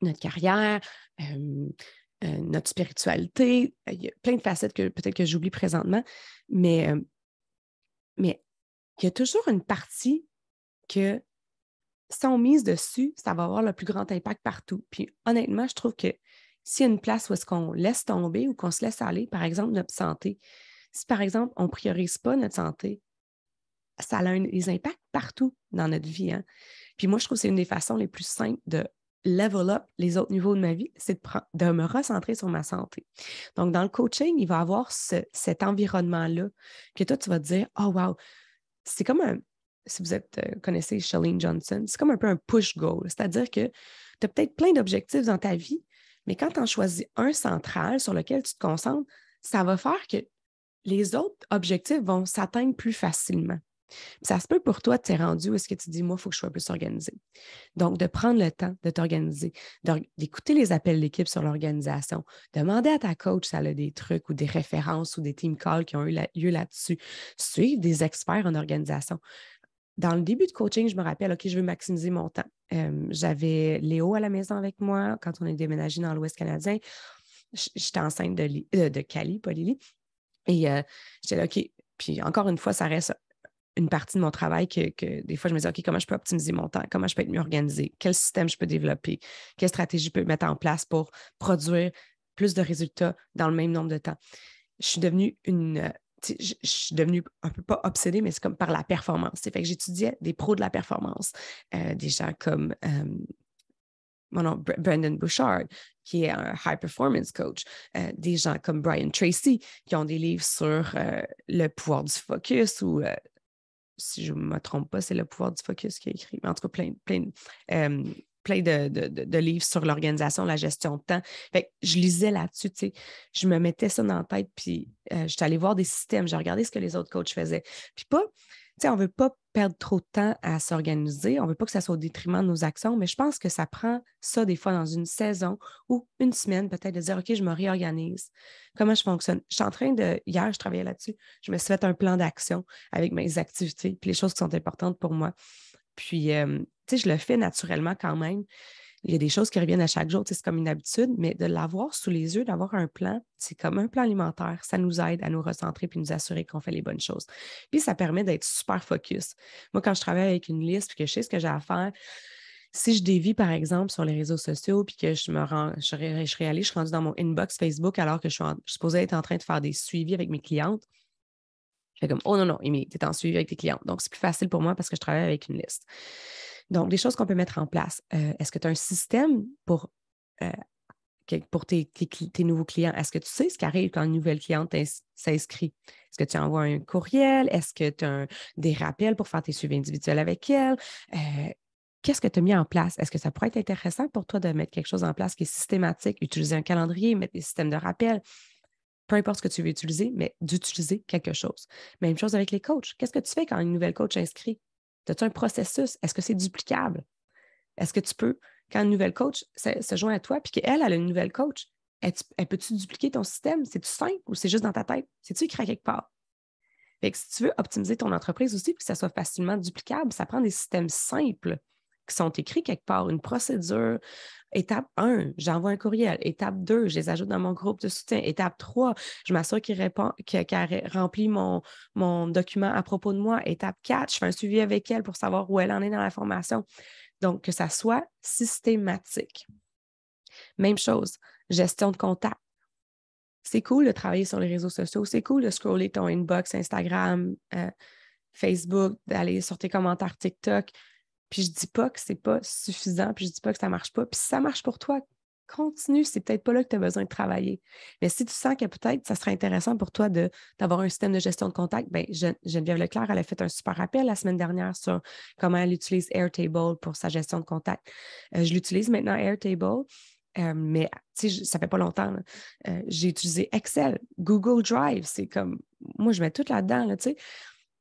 notre carrière, euh, euh, notre spiritualité. Il y a plein de facettes que peut-être que j'oublie présentement, mais, euh, mais il y a toujours une partie que si on mise dessus, ça va avoir le plus grand impact partout. Puis honnêtement, je trouve que s'il y a une place où est-ce qu'on laisse tomber ou qu'on se laisse aller, par exemple, notre santé, si par exemple, on ne priorise pas notre santé, ça a des impacts partout dans notre vie. Hein. Puis moi, je trouve que c'est une des façons les plus simples de level up les autres niveaux de ma vie, c'est de, me recentrer sur ma santé. Donc, dans le coaching, il va y avoir cet environnement-là que toi, tu vas te dire, oh wow, c'est comme un, si vous êtes, euh, connaissez Shalene Johnson, c'est comme un peu un push goal, c'est-à-dire que tu as peut-être plein d'objectifs dans ta vie, mais quand tu en choisis un central sur lequel tu te concentres, ça va faire que les autres objectifs vont s'atteindre plus facilement. Ça se peut pour toi, tu es rendu où est-ce que tu dis, moi, il faut que je sois plus organisé. Donc, de prendre le temps de t'organiser, d'écouter les appels d'équipe sur l'organisation, demander à ta coach si elle a des trucs ou des références ou des team calls qui ont eu lieu là-dessus, suivre des experts en organisation. Dans le début de coaching, je me rappelle, OK, je veux maximiser mon temps. Euh, j'avais Léo à la maison avec moi quand on est déménagé dans l'Ouest canadien. J'étais enceinte de, euh, de Cali, pas Lily. Et euh, j'étais là, OK, puis encore une fois, ça reste une partie de mon travail que, des fois je me dis, OK, comment je peux optimiser mon temps, comment je peux être mieux organisé, quel système je peux développer, quelle stratégie je peux mettre en place pour produire plus de résultats dans le même nombre de temps. Je suis devenue une, euh, je, suis devenue un peu pas obsédée, mais c'est comme par la performance. c'est Fait que j'étudiais des pros de la performance, euh, des gens comme euh, mon Brandon Bouchard, qui est un high performance coach, des gens comme Brian Tracy, qui ont des livres sur le pouvoir du focus ou si je ne me trompe pas, c'est le pouvoir du focus qui a écrit, mais en tout cas, plein, plein, plein de, livres sur l'organisation, la gestion de temps. je lisais là-dessus, tu sais, je me mettais ça dans la tête, puis je euh, j'étais allée voir des systèmes, j'ai regardé ce que les autres coachs faisaient. Puis pas, tu sais, on ne veut pas perdre trop de temps à s'organiser. On ne veut pas que ça soit au détriment de nos actions, mais je pense que ça prend ça des fois dans une saison ou une semaine peut-être de dire, OK, je me réorganise. Comment je fonctionne? Je suis en train de, hier, je travaillais là-dessus, je me suis fait un plan d'action avec mes activités, puis les choses qui sont importantes pour moi. Puis, euh, tu sais, je le fais naturellement quand même il y a des choses qui reviennent à chaque jour, c'est comme une habitude, mais de l'avoir sous les yeux, d'avoir un plan, c'est comme un plan alimentaire, ça nous aide à nous recentrer puis nous assurer qu'on fait les bonnes choses. Puis ça permet d'être super focus. Moi, quand je travaille avec une liste puis que je sais ce que j'ai à faire, si je dévie, par exemple, sur les réseaux sociaux, puis que je me rends, je, serais je je suis rendue dans mon inbox Facebook alors que je suis, supposée être en train de faire des suivis avec mes clientes, je fais comme, oh non, non, Amy, tu es en suivi avec tes clientes. Donc, c'est plus facile pour moi parce que je travaille avec une liste. Donc, des choses qu'on peut mettre en place. Euh, est-ce que tu as un système pour, euh, pour tes, nouveaux clients? Est-ce que tu sais ce qui arrive quand une nouvelle cliente s'inscrit? Est-ce que tu envoies un courriel? Est-ce que tu as des rappels pour faire tes suivis individuels avec elle? Euh, qu'est-ce que tu as mis en place? Est-ce que ça pourrait être intéressant pour toi de mettre quelque chose en place qui est systématique, utiliser un calendrier, mettre des systèmes de rappel? peu importe ce que tu veux utiliser, mais d'utiliser quelque chose. Même chose avec les coachs. Qu'est-ce que tu fais quand une nouvelle coach inscrit? As-tu un processus? Est-ce que c'est duplicable? Est-ce que tu peux, quand une nouvelle coach se, joint à toi, puis qu'elle, elle a une nouvelle coach, elle, peut-tu dupliquer ton système? C'est-tu simple ou c'est juste dans ta tête? C'est-tu écrit quelque part? si tu veux optimiser ton entreprise aussi, puis que ça soit facilement duplicable, ça prend des systèmes simples qui sont écrits quelque part, une procédure. Étape 1, j'envoie un courriel. Étape 2, je les ajoute dans mon groupe de soutien. Étape 3, je m'assure qu'il répond, qu'elle remplit mon, mon document à propos de moi. Étape 4, je fais un suivi avec elle pour savoir où elle en est dans la formation. Donc, que ça soit systématique. Même chose, gestion de contact. C'est cool de travailler sur les réseaux sociaux, c'est cool de scroller ton inbox Instagram, euh, Facebook, d'aller sur tes commentaires TikTok, puis je dis pas que c'est pas suffisant, puis je dis pas que ça marche pas. Puis si ça marche pour toi, continue. C'est peut-être pas là que tu as besoin de travailler. Mais si tu sens que peut-être ça serait intéressant pour toi d'avoir un système de gestion de contact, bien, Geneviève Leclerc, elle a fait un super appel la semaine dernière sur comment elle utilise Airtable pour sa gestion de contact. Euh, je l'utilise maintenant Airtable. Euh, mais ça fait pas longtemps. Euh, j'ai utilisé Excel, Google Drive, c'est comme moi, je mets tout là-dedans. là dedans sais.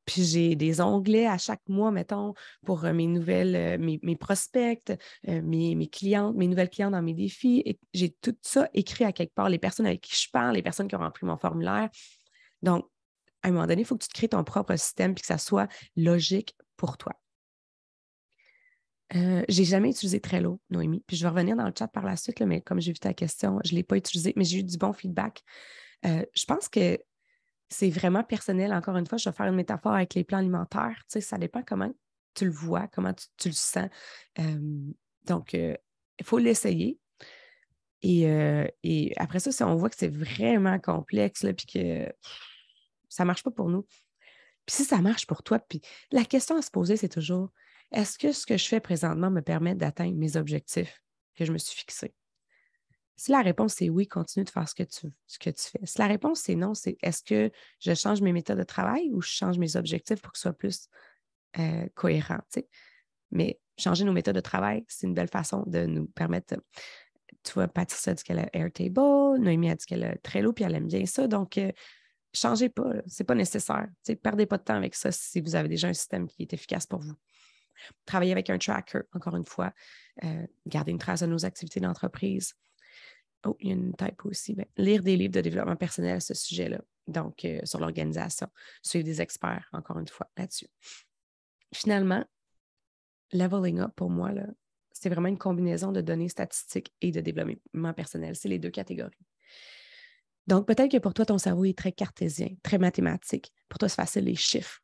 Puis j'ai des onglets à chaque mois, mettons, pour euh, mes nouvelles, euh, mes, prospects, euh, mes, mes, clientes, mes nouvelles clientes dans mes défis. Et j'ai tout ça écrit à quelque part, les personnes avec qui je parle, les personnes qui ont rempli mon formulaire. Donc, à un moment donné, il faut que tu crées ton propre système puis que ça soit logique pour toi. Euh, j'ai jamais utilisé Trello, Noémie. Puis je vais revenir dans le chat par la suite, mais comme j'ai vu ta question, je ne l'ai pas utilisé, mais j'ai eu du bon feedback. je pense que c'est vraiment personnel. Encore une fois, je vais faire une métaphore avec les plans alimentaires. ça dépend comment tu le vois, comment tu, le sens. donc, il faut l'essayer. Et, et, après ça, si on voit que c'est vraiment complexe, là, puis que ça ne marche pas pour nous, puis si ça marche pour toi, puis la question à se poser, c'est toujours, est-ce que ce que je fais présentement me permet d'atteindre mes objectifs que je me suis fixés? Si la réponse est oui, continue de faire ce que tu, ce que tu fais. Si la réponse est non, c'est est-ce que je change mes méthodes de travail ou je change mes objectifs pour que ce soit plus euh, cohérent? Mais changer nos méthodes de travail, c'est une belle façon de nous permettre. Tu vois, Patricia a dit qu'elle a Airtable, Noémie a dit qu'elle a Trello, puis elle aime bien ça. Donc, euh, changez pas, c'est pas nécessaire. Ne perdez pas de temps avec ça si vous avez déjà un système qui est efficace pour vous. Travailler avec un tracker, encore une fois, euh, garder une trace de nos activités d'entreprise, Oh, il y a une type aussi. Ben, lire des livres de développement personnel à ce sujet-là, donc euh, sur l'organisation. Suivre des experts, encore une fois, là-dessus. Finalement, leveling up pour moi, c'est vraiment une combinaison de données statistiques et de développement personnel. C'est les deux catégories. Donc, peut-être que pour toi, ton cerveau est très cartésien, très mathématique. Pour toi, c'est facile les chiffres.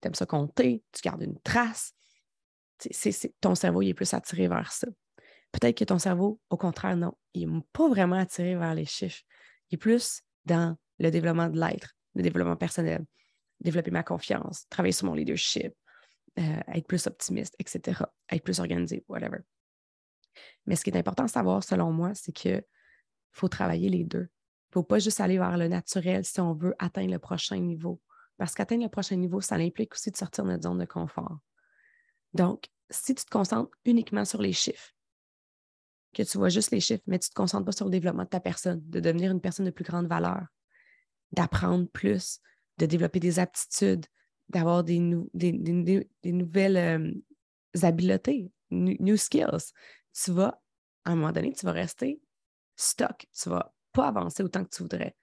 Tu aimes ça compter, tu gardes une trace. ton cerveau il est plus attiré vers ça. Peut-être que ton cerveau, au contraire, non, il n'est pas vraiment attiré vers les chiffres. Il est plus dans le développement de l'être, le développement personnel, développer ma confiance, travailler sur mon leadership, euh, être plus optimiste, etc., être plus organisé, whatever. Mais ce qui est important à savoir, selon moi, c'est qu'il faut travailler les deux. Il ne faut pas juste aller vers le naturel si on veut atteindre le prochain niveau. Parce qu'atteindre le prochain niveau, ça implique aussi de sortir de notre zone de confort. Donc, si tu te concentres uniquement sur les chiffres, que tu vois juste les chiffres, mais tu ne te concentres pas sur le développement de ta personne, de devenir une personne de plus grande valeur, d'apprendre plus, de développer des aptitudes, d'avoir des, nouvelles euh, habiletés, new, skills. Tu vas, à un moment donné, tu vas rester stock. Tu ne vas pas avancer autant que tu voudrais.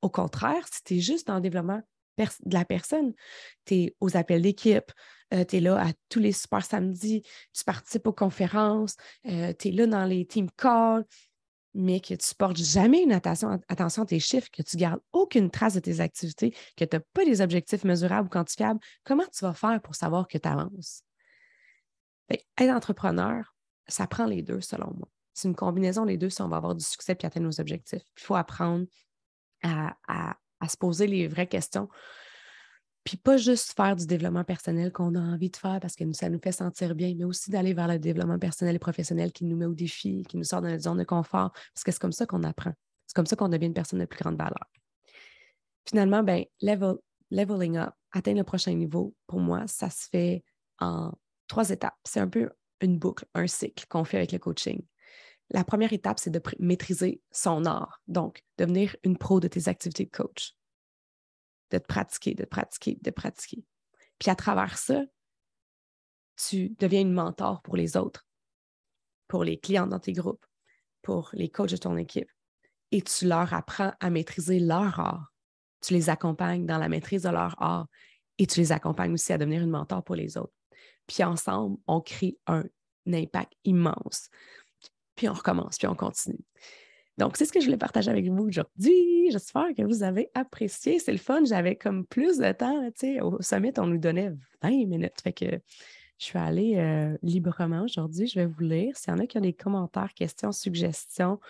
Au contraire, si tu es juste dans le développement de la personne, tu es aux appels d'équipe, euh, tu es là à tous les super samedis, tu participes aux conférences, euh, tu es là dans les team calls, mais que tu ne portes jamais une attention, à tes chiffres, que tu gardes aucune trace de tes activités, que tu n'as pas des objectifs mesurables ou quantifiables, comment tu vas faire pour savoir que tu avances? être entrepreneur, ça prend les deux selon moi. C'est une combinaison les deux si on va avoir du succès et atteindre nos objectifs. Il faut apprendre à se poser les vraies questions puis pas juste faire du développement personnel qu'on a envie de faire parce que ça nous fait sentir bien, mais aussi d'aller vers le développement personnel et professionnel qui nous met au défi, qui nous sort de notre zone de confort, parce que c'est comme ça qu'on apprend. C'est comme ça qu'on devient une personne de plus grande valeur. Finalement, ben, leveling up, atteindre le prochain niveau, pour moi, ça se fait en trois étapes. C'est un peu une boucle, un cycle qu'on fait avec le coaching. La première étape, c'est de maîtriser son art, donc devenir une pro de tes activités de coach de te pratiquer, de pratiquer, de pratiquer. Puis à travers ça, tu deviens une mentor pour les autres, pour les clients dans tes groupes, pour les coachs de ton équipe. Et tu leur apprends à maîtriser leur art. Tu les accompagnes dans la maîtrise de leur art et tu les accompagnes aussi à devenir une mentor pour les autres. Puis ensemble, on crée un, un impact immense. Puis on recommence, puis on continue. Donc, c'est ce que je voulais partager avec vous aujourd'hui. J'espère que vous avez apprécié. C'est le fun. J'avais comme plus de temps. Tu au summit, on nous donnait 20 minutes. Fait que je suis allée euh, librement aujourd'hui. Je vais vous lire. S'il y en a qui ont des commentaires, questions, suggestions,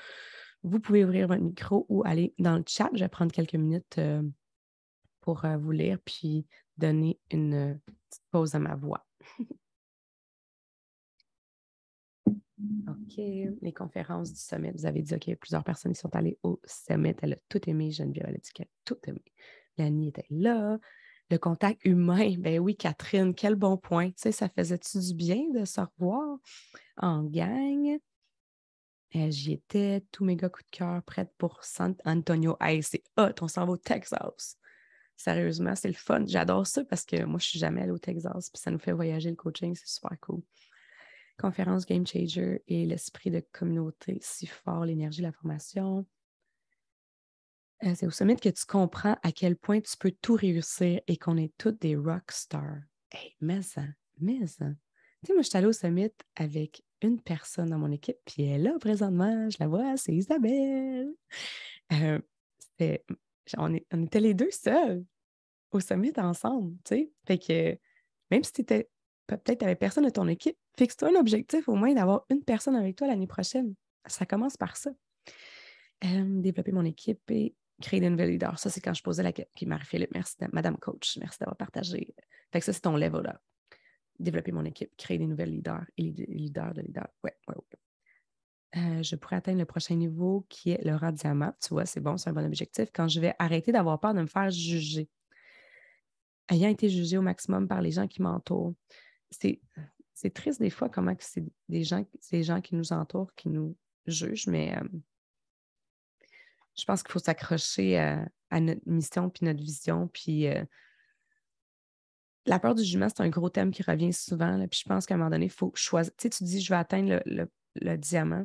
vous pouvez ouvrir votre micro ou aller dans le chat. Je vais prendre quelques minutes euh, pour euh, vous lire puis donner une petite pause à ma voix. OK. Les conférences du sommet, vous avez dit, OK, plusieurs personnes qui sont allées au sommet. Elle a tout aimé. Geneviève, elle a dit qu'elle tout aimé. Lani était là. Le contact humain, ben oui, Catherine, quel bon point. Tu sais, ça faisait-tu du bien de se revoir en gang? Euh, j'y étais, mes méga coup de cœur, prête pour San Antonio. Hey, c'est hot, on s'en va au Texas. Sérieusement, c'est le fun. J'adore ça parce que moi, je suis jamais allée au Texas, puis ça nous fait voyager le coaching, c'est super cool conférence Game Changer et l'esprit de communauté si fort, l'énergie, la formation. Euh, c'est au sommet que tu comprends à quel point tu peux tout réussir et qu'on est toutes des rock stars. Hey, mais ça, hein, mais hein. Tu sais, moi, je suis allée au summit avec une personne dans mon équipe, puis elle est là présentement, je la vois, c'est Isabelle. Euh, on, on, était les deux seuls au summit ensemble, tu sais. Fait que même si tu étais peut-être avec personne de ton équipe, fixe-toi un objectif au moins d'avoir une personne avec toi l'année prochaine. Ça commence par ça. développer mon équipe et créer des nouvelles leaders. Ça, c'est quand je posais la question. Marie-Philippe, merci, Madame Coach, merci d'avoir partagé. Fait que ça, c'est ton level là. Développer mon équipe, créer des nouvelles leaders et les leaders de leaders. Ouais, ouais, euh, je pourrais atteindre le prochain niveau qui est le rang diamant. Tu vois, c'est bon, c'est un bon objectif. Quand je vais arrêter d'avoir peur de me faire juger. Ayant été jugé au maximum par les gens qui m'entourent, c'est, triste des fois comment c'est des gens, des gens qui nous entourent qui nous jugent, mais euh, je pense qu'il faut s'accrocher euh, à, notre mission puis notre vision. Puis euh, la peur du jugement, c'est un gros thème qui revient souvent. Là, puis je pense qu'à un moment donné, il faut choisir. Tu sais, tu dis, je vais atteindre le, diamant.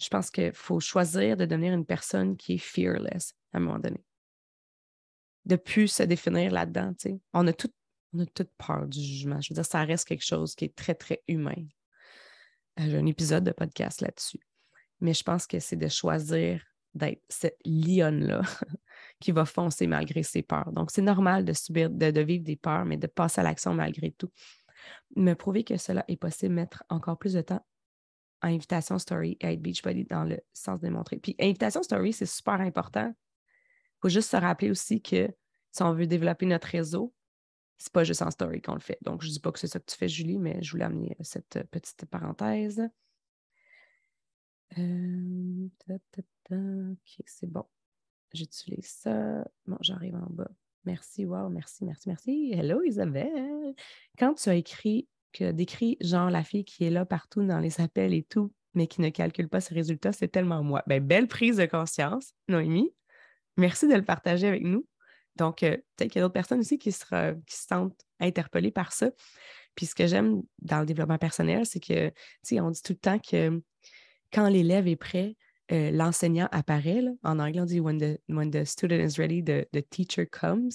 Je pense qu'il faut choisir de devenir une personne qui est fearless à un moment donné. De plus se définir là-dedans. On a tout on a toute peur du jugement. Je veux dire, ça reste quelque chose qui est très, très humain. Euh, j'ai un épisode de podcast là-dessus. Mais je pense que c'est de choisir d'être cette lionne-là qui va foncer malgré ses peurs. Donc, c'est normal de subir, de, vivre des peurs, mais de passer à l'action malgré tout. Me prouver que cela est possible, mettre encore plus de temps à Invitation Story et à être Beachbody dans le sens démontré. Puis, Invitation Story, c'est super important. Il faut juste se rappeler aussi que si on veut développer notre réseau, c'est pas juste en story qu'on le fait. Donc, je dis pas que c'est ça que tu fais, Julie, mais je voulais amener cette euh, petite parenthèse. Euh, ok, c'est bon. J'utilise ça. Bon, j'arrive en bas. Merci, wow, merci, merci, merci. Hello Isabelle. Quand tu as écrit, que décrit genre la fille qui est là partout dans les appels et tout, mais qui ne calcule pas ses résultats, c'est tellement moi. Ben, belle prise de conscience, Noémie. Merci de le partager avec nous. Donc, euh, peut-être qu'il y a d'autres personnes aussi qui, se sentent interpellées par ça. Puis ce que j'aime dans le développement personnel, c'est que, tu on dit tout le temps que quand l'élève est prêt, euh, l'enseignant apparaît. En anglais, on dit when the, student is ready, the, teacher comes.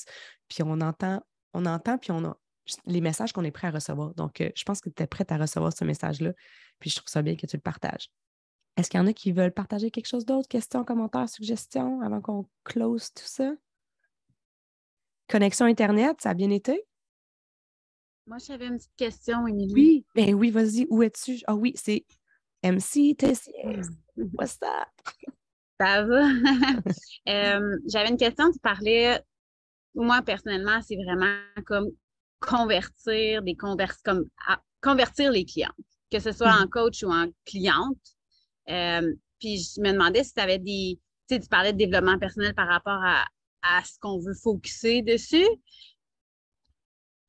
Puis on entend, on entend, puis on a les messages qu'on est prêt à recevoir. Donc, euh, je pense que tu es prête à recevoir ce message-là. Puis je trouve ça bien que tu le partages. Est-ce qu'il y en a qui veulent partager quelque chose d'autre? Questions, commentaires, suggestions avant qu'on close tout ça? Connexion Internet, ça a bien été? Moi, j'avais une petite question, Émilie. Oui, ben oui, vas-y, où es-tu? Ah oui, c'est MC Tessier. What's up? Ça va? Euh, j'avais une question, tu parlais, moi personnellement, c'est vraiment comme convertir des converses, comme convertir les clients, que ce soit en mm. coach ou en cliente. Euh, puis je me demandais si tu avais des, tu sais, tu parlais de développement personnel par rapport à, à ce qu'on veut focuser dessus.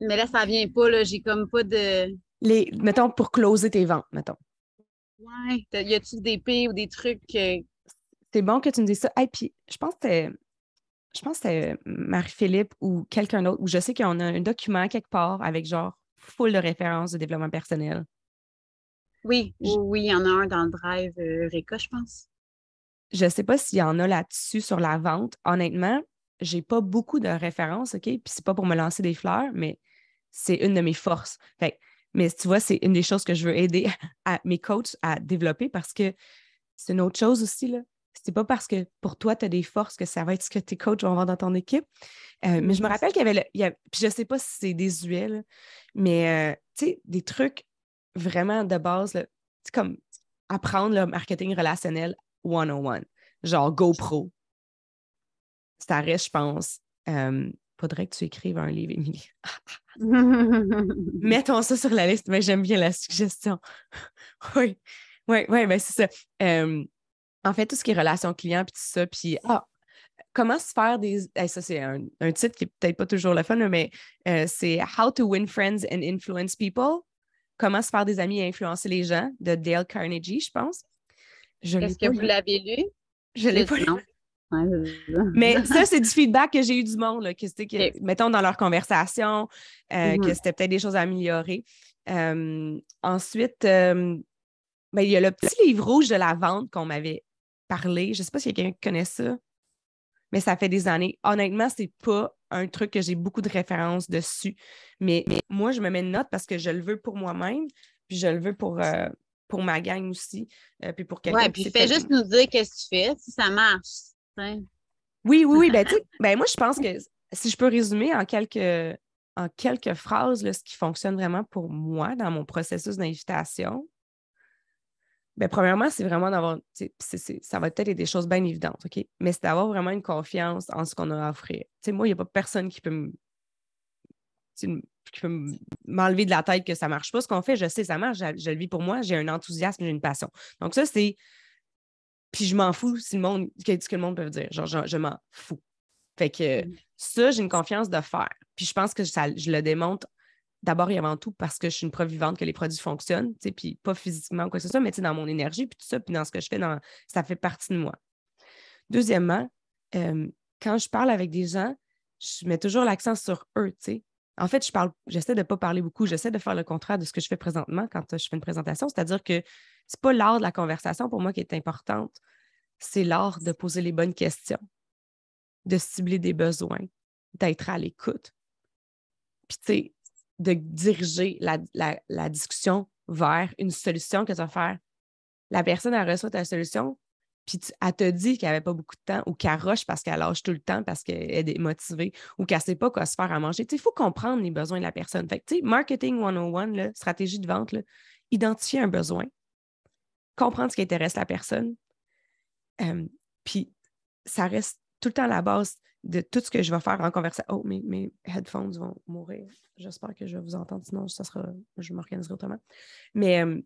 Mais là, ça ne vient pas, là. J'ai comme pas de. Les, mettons, pour closer tes ventes, mettons. Ouais. Y a-tu des pays ou des trucs. C'est bon que tu me dises ça. je pense que je pense que Marie-Philippe ou quelqu'un d'autre, ou je sais qu'on a un document quelque part avec genre full de références de développement personnel. Oui, oui, il y en a un dans le drive euh, je pense. Je ne sais pas s'il y en a là-dessus sur la vente. Honnêtement, j'ai pas beaucoup de références, OK? Puis c'est pas pour me lancer des fleurs, mais c'est une de mes forces. Fait mais tu vois, c'est une des choses que je veux aider mes coachs à développer parce que c'est une autre chose aussi, là. C'est pas parce que pour toi, tu as des forces que ça va être ce que tes coachs vont avoir dans ton équipe. Euh, mm-hmm. mais je me rappelle qu'il y avait, le, puis je sais pas si c'est des là, mais euh, tu sais, des trucs vraiment de base, là, comme apprendre le marketing relationnel 101, genre GoPro, ça reste, je pense, Il euh, faudrait que tu écrives un livre, Émilie. Mettons ça sur la liste, mais j'aime bien la suggestion. oui, oui, oui, ben, c'est ça. Euh, en fait, tout ce qui est relation client, puis tout ça, puis ah! comment se faire des... ça, c'est un, titre qui n'est peut-être pas toujours le fun, mais euh, c'est How to Win Friends and Influence People. Comment se faire des amis et influencer les gens de Dale Carnegie, je pense. Est-ce que vous l'avez lu? Je l'ai pas lu. Mais ça, c'est du feedback que j'ai eu du monde, que mettons, dans leur conversation, euh, que mm-hmm. c'était peut-être des choses à améliorer. Euh, ensuite, euh, ben, il y a le petit livre rouge de la vente qu'on m'avait parlé. Je ne sais pas si quelqu'un connaît ça, mais ça fait des années. Honnêtement, c'est pas un truc que j'ai beaucoup de références dessus. Mais, moi, je me mets une note parce que je le veux pour moi-même, puis je le veux pour pour ma gang aussi, puis pour quelqu'un. puis fais juste nous dire qu'est-ce que tu fais, si ça marche. Hein? Oui, oui, oui. Ben, ben, moi, je pense que si je peux résumer en quelques, en quelques phrases ce qui fonctionne vraiment pour moi dans mon processus d'invitation, ben, premièrement, c'est vraiment d'avoir, ça va peut-être être des choses bien évidentes, OK? Mais c'est d'avoir vraiment une confiance en ce qu'on a à offrir. sais, moi, il n'y a pas personne qui peut m'enlever de la tête que ça ne marche pas. Ce qu'on fait, je sais, ça marche, je le vis pour moi, j'ai un enthousiasme, j'ai une passion. Donc, ça, c'est puis je m'en fous si le monde, ce que le monde peut dire. Genre, je, m'en fous. Fait que mm. ça, j'ai une confiance de faire. Puis je pense que je le démontre d'abord et avant tout parce que je suis une preuve vivante que les produits fonctionnent, puis pas physiquement quoi que ce soit, mais dans mon énergie, puis tout ça, puis dans ce que je fais, ça fait partie de moi. Deuxièmement, euh, quand je parle avec des gens, je mets toujours l'accent sur eux, En fait, je parle, j'essaie de ne pas parler beaucoup, j'essaie de faire le contraire de ce que je fais présentement quand je fais une présentation, c'est-à-dire que c'est pas l'art de la conversation pour moi qui est importante. C'est l'art de poser les bonnes questions, de cibler des besoins, d'être à l'écoute. Puis, tu sais, de diriger la, discussion vers une solution que tu vas faire. La personne, elle reçoit ta solution, puis elle te dit qu'elle n'avait pas beaucoup de temps ou qu'elle roche parce qu'elle lâche tout le temps parce qu'elle est motivée ou qu'elle ne sait pas quoi se faire à manger. Il faut comprendre les besoins de la personne. Fait sais, marketing 101, stratégie de vente, identifier un besoin, comprendre ce qui intéresse la personne. Euh, puis ça reste tout le temps la base de tout ce que je vais faire en conversation. Oh, mes, mes headphones vont mourir. J'espère que je vais vous entendre, sinon ça sera, je m'organiserai autrement. Mais, euh,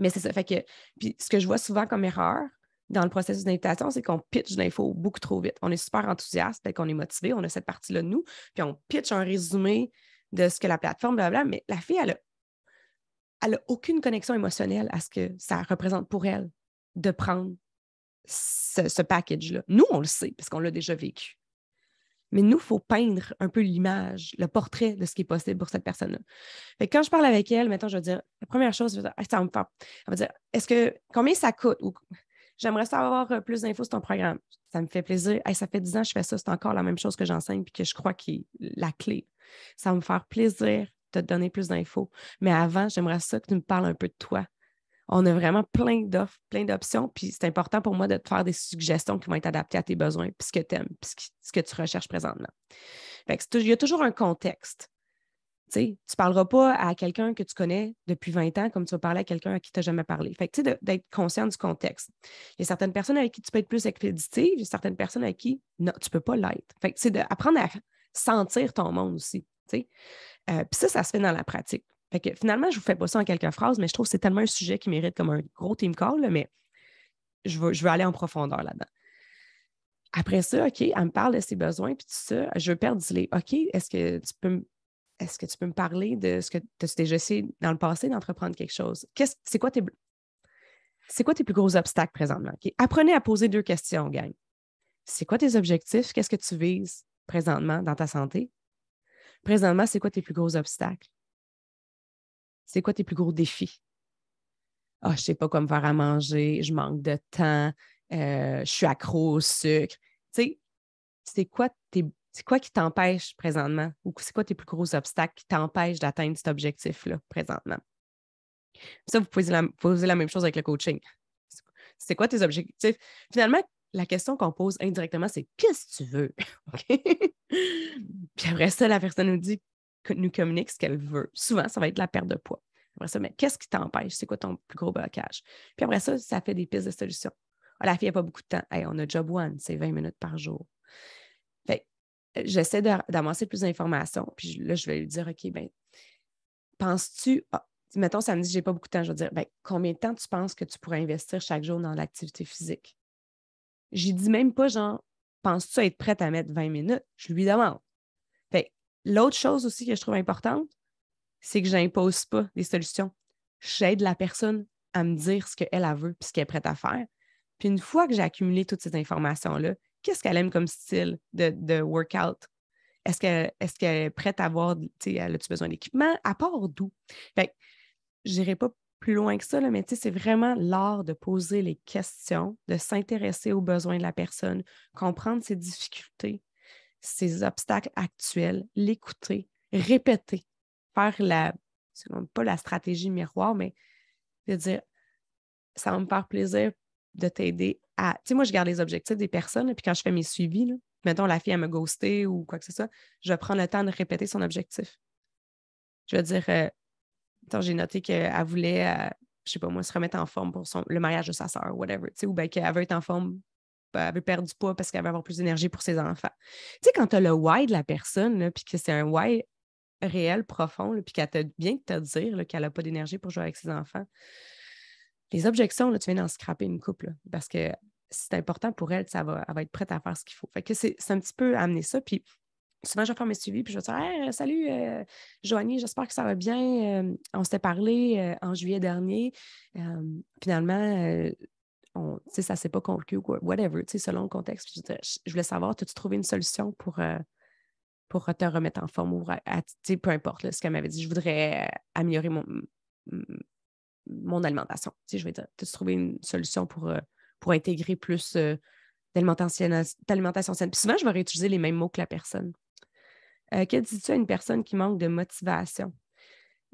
mais c'est ça. Fait que, puis ce que je vois souvent comme erreur dans le processus d'invitation, c'est qu'on pitch l'info beaucoup trop vite. On est super enthousiaste, on qu'on est motivé, on a cette partie-là de nous, puis on pitch un résumé de ce que la plateforme, blablabla, mais la fille, elle a elle n'a aucune connexion émotionnelle à ce que ça représente pour elle de prendre ce, package-là. Nous, on le sait parce qu'on l'a déjà vécu. Mais nous, il faut peindre un peu l'image, le portrait de ce qui est possible pour cette personne-là. quand je parle avec elle, maintenant, je vais dire, la première chose, ah, ça me Elle va dire, est-ce que, combien ça coûte? j'aimerais savoir euh, plus d'infos sur ton programme. Ça me fait plaisir. ça fait 10 ans que je fais ça, c'est encore la même chose que j'enseigne puis que je crois est la clé. Ça va me faire plaisir te donner plus d'infos. Mais avant, j'aimerais ça que tu me parles un peu de toi. On a vraiment plein d'offres, plein d'options, puis c'est important pour moi de te faire des suggestions qui vont être adaptées à tes besoins, puis ce que tu aimes, puis ce, que tu recherches présentement. Fait il y a toujours un contexte. tu ne parleras pas à quelqu'un que tu connais depuis 20 ans comme tu vas parler à quelqu'un à qui tu n'as jamais parlé. Fait que, d'être conscient du contexte. Il y a certaines personnes avec qui tu peux être plus expéditive, il y a certaines personnes avec qui non, tu ne peux pas l'être. Fait que, c'est d'apprendre à sentir ton monde aussi. Euh, puis ça, ça se fait dans la pratique. que finalement, je vous fais pas ça en quelques phrases, mais je trouve que c'est tellement un sujet qui mérite comme un gros team call, mais je veux, aller en profondeur là-dedans. Après ça, OK, elle me parle de ses besoins, puis tout ça, je veux perdre du OK, est-ce que tu peux me est-ce que tu peux me parler de ce que tu as déjà essayé dans le passé d'entreprendre quelque chose? c'est, quoi tes, c'est quoi tes plus gros obstacles présentement? Apprenez à poser deux questions, gang. C'est quoi tes objectifs? Qu'est-ce que tu vises présentement dans ta santé? Présentement, c'est quoi tes plus gros obstacles? C'est quoi tes plus gros défis? Ah, je ne sais pas comment faire à manger, je manque de temps, euh, je suis accro au sucre. Tu sais, c'est quoi, quoi, qui t'empêche présentement ou c'est quoi tes plus gros obstacles qui t'empêchent d'atteindre cet objectif-là présentement? Ça, vous pouvez la, posez la même chose avec le coaching. C'est quoi tes objectifs? Finalement, la question qu'on pose indirectement, c'est qu'est-ce que tu veux? Puis après ça, la personne nous dit, nous communique ce qu'elle veut. Souvent, ça va être la perte de poids. Après ça, mais qu'est-ce qui t'empêche? C'est quoi ton plus gros blocage? Puis après ça, ça fait des pistes de solutions. Ah, la fille n'a pas beaucoup de temps. on a job one, c'est 20 minutes par jour. Euh, j'essaie d'amasser plus d'informations. Puis là, je vais lui dire, OK, ben, penses-tu, ah, mettons, ça me dit, j'ai pas beaucoup de temps. Je vais dire, ben, combien de temps tu penses que tu pourrais investir chaque jour dans l'activité physique? J'y dis même pas, genre, penses-tu être prête à mettre 20 minutes? Je lui demande. Fait l'autre chose aussi que je trouve importante, c'est que je n'impose pas des solutions. J'aide la personne à me dire ce qu'elle a veut puis ce qu'elle est prête à faire. Puis une fois que j'ai accumulé toutes ces informations-là, qu'est-ce qu'elle aime comme style de, workout? Est-ce qu'elle est, prête à avoir, tu sais, elle a-tu besoin d'équipement? À part d'où? Fait que pas plus loin que ça, là, mais c'est vraiment l'art de poser les questions, de s'intéresser aux besoins de la personne, comprendre ses difficultés, ses obstacles actuels, l'écouter, répéter, faire la, pas la stratégie miroir, mais de dire, ça va me faire plaisir de t'aider à. Tu sais, moi, je garde les objectifs des personnes, puis quand je fais mes suivis, là, mettons la fille à me ghoster ou quoi que ce soit, je prends le temps de répéter son objectif. Je veux dire, euh, j'ai noté qu'elle voulait, euh, je sais pas moi, se remettre en forme pour son, le mariage de sa soeur whatever, ou qu'elle veut être en forme, ben, elle veut perdre du poids parce qu'elle veut avoir plus d'énergie pour ses enfants. Tu sais, quand tu as le why de la personne, puis que c'est un why réel, profond, puis qu'elle te bien te dire qu'elle n'a pas d'énergie pour jouer avec ses enfants, les objections, là, tu viens d'en scraper une couple, parce que c'est important pour elle, ça va, elle va être prête à faire ce qu'il faut. Fait que c'est un petit peu amener ça, puis souvent, je vais faire mes suivis, puis je vais dire hey, euh, Salut, euh, Joanie, j'espère que ça va bien. Euh, on s'était parlé en juillet dernier. finalement, on, ça ne s'est pas conclu, whatever, selon le contexte. Je, voulais savoir, as-tu trouvé une solution pour, pour te remettre en forme ou peu importe ce qu'elle m'avait dit, je voudrais améliorer mon, mon alimentation. Je vais dire, as trouvé une solution pour, pour intégrer plus d'alimentation saine? Puis souvent, je vais réutiliser les mêmes mots que la personne. Euh, que dis-tu à une personne qui manque de motivation?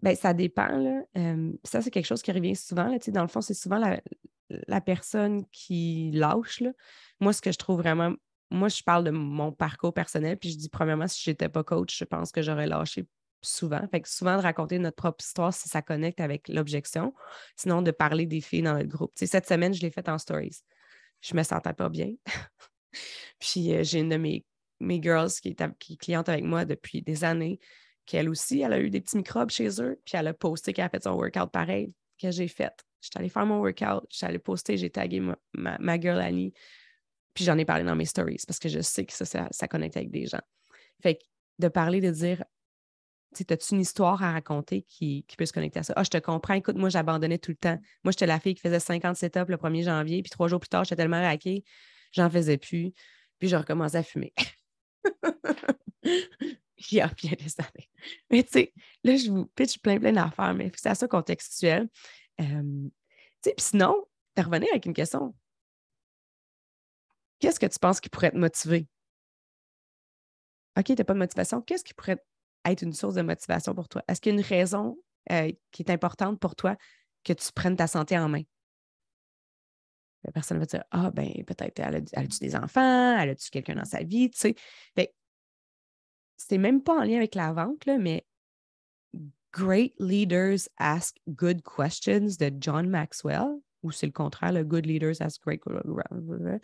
Bien, ça dépend. Euh, ça, c'est quelque chose qui revient souvent. Dans le fond, c'est souvent la, personne qui lâche. Moi, ce que je trouve vraiment. Moi, je parle de mon parcours personnel, puis je dis, premièrement, si je n'étais pas coach, je pense que j'aurais lâché souvent. Fait que souvent de raconter notre propre histoire si ça connecte avec l'objection, sinon de parler des filles dans notre groupe. cette semaine, je l'ai faite en stories. Je me sentais pas bien. puis euh, j'ai une de mes mes girls qui est, qui avec moi depuis des années, qu'elle aussi, elle a eu des petits microbes chez eux, puis elle a posté qu'elle a fait son workout pareil que j'ai fait. Je suis allée faire mon workout, je suis allée poster, j'ai tagué ma, girl Annie, puis j'en ai parlé dans mes stories parce que je sais que ça, ça, connecte avec des gens. Fait que de parler, de dire, tu as-tu une histoire à raconter qui, qui peut se connecter à ça? Ah, je te comprends, écoute, moi, j'abandonnais tout le temps. Moi, j'étais la fille qui faisait 50 setups le 1er janvier, puis trois jours plus tard, j'étais tellement raquée, j'en faisais plus, puis je recommençais à fumer. y a bien des années. Mais tu sais, là, je vous pitch plein, plein d'affaires, mais c'est assez contextuel tu sais, puis sinon, tu revenu avec une question. Qu'est-ce que tu penses qui pourrait te motiver? OK, tu n'as pas de motivation. Qu'est-ce qui pourrait être une source de motivation pour toi? Est-ce qu'il y a une raison euh, qui est importante pour toi que tu prennes ta santé en main? La personne va dire Ah, ben, peut-être, elle a, tu des enfants, elle a-tu quelqu'un dans sa vie, tu sais. c'est même pas en lien avec la vente, là, mais Great Leaders Ask Good Questions de John Maxwell, ou c'est le contraire, le Good Leaders Ask Great questions ».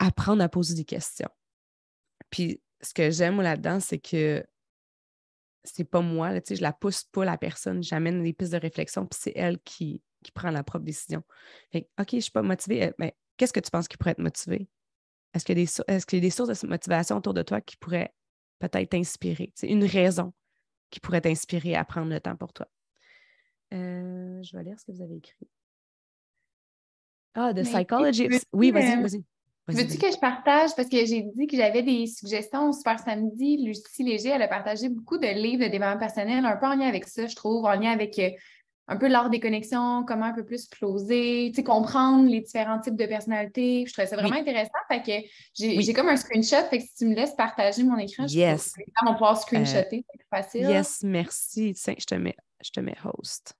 Apprendre à poser des questions. Puis ce que j'aime là-dedans, c'est que c'est pas moi, là, je la pousse pas la personne, j'amène des pistes de réflexion, puis c'est elle qui qui prend la propre décision. OK, je ne suis pas motivée, mais euh, ben, qu'est-ce que tu penses qui pourrait être motivé? Est-ce qu'il y, a des sources de motivation autour de toi qui pourraient peut-être t'inspirer? C'est une raison qui pourrait t'inspirer à prendre le temps pour toi. Euh, je vais lire ce que vous avez écrit. Ah, The Psychology. Oui, euh, vas-y, vas-y. Veux-tu que je partage? Parce que j'ai dit que j'avais des suggestions Super Samedi. Lucie Léger, elle a partagé beaucoup de livres de développement personnel, un peu en lien avec ça, je trouve, en lien avec un peu l'art des connexions, comment un peu plus closer, comprendre les différents types de personnalités. Je trouvais ça vraiment intéressant. Fait que j'ai comme un screenshot. Fait que si tu me laisses partager mon écran, je pense euh, c'est plus facile. Yes, merci. je te mets, je te mets host.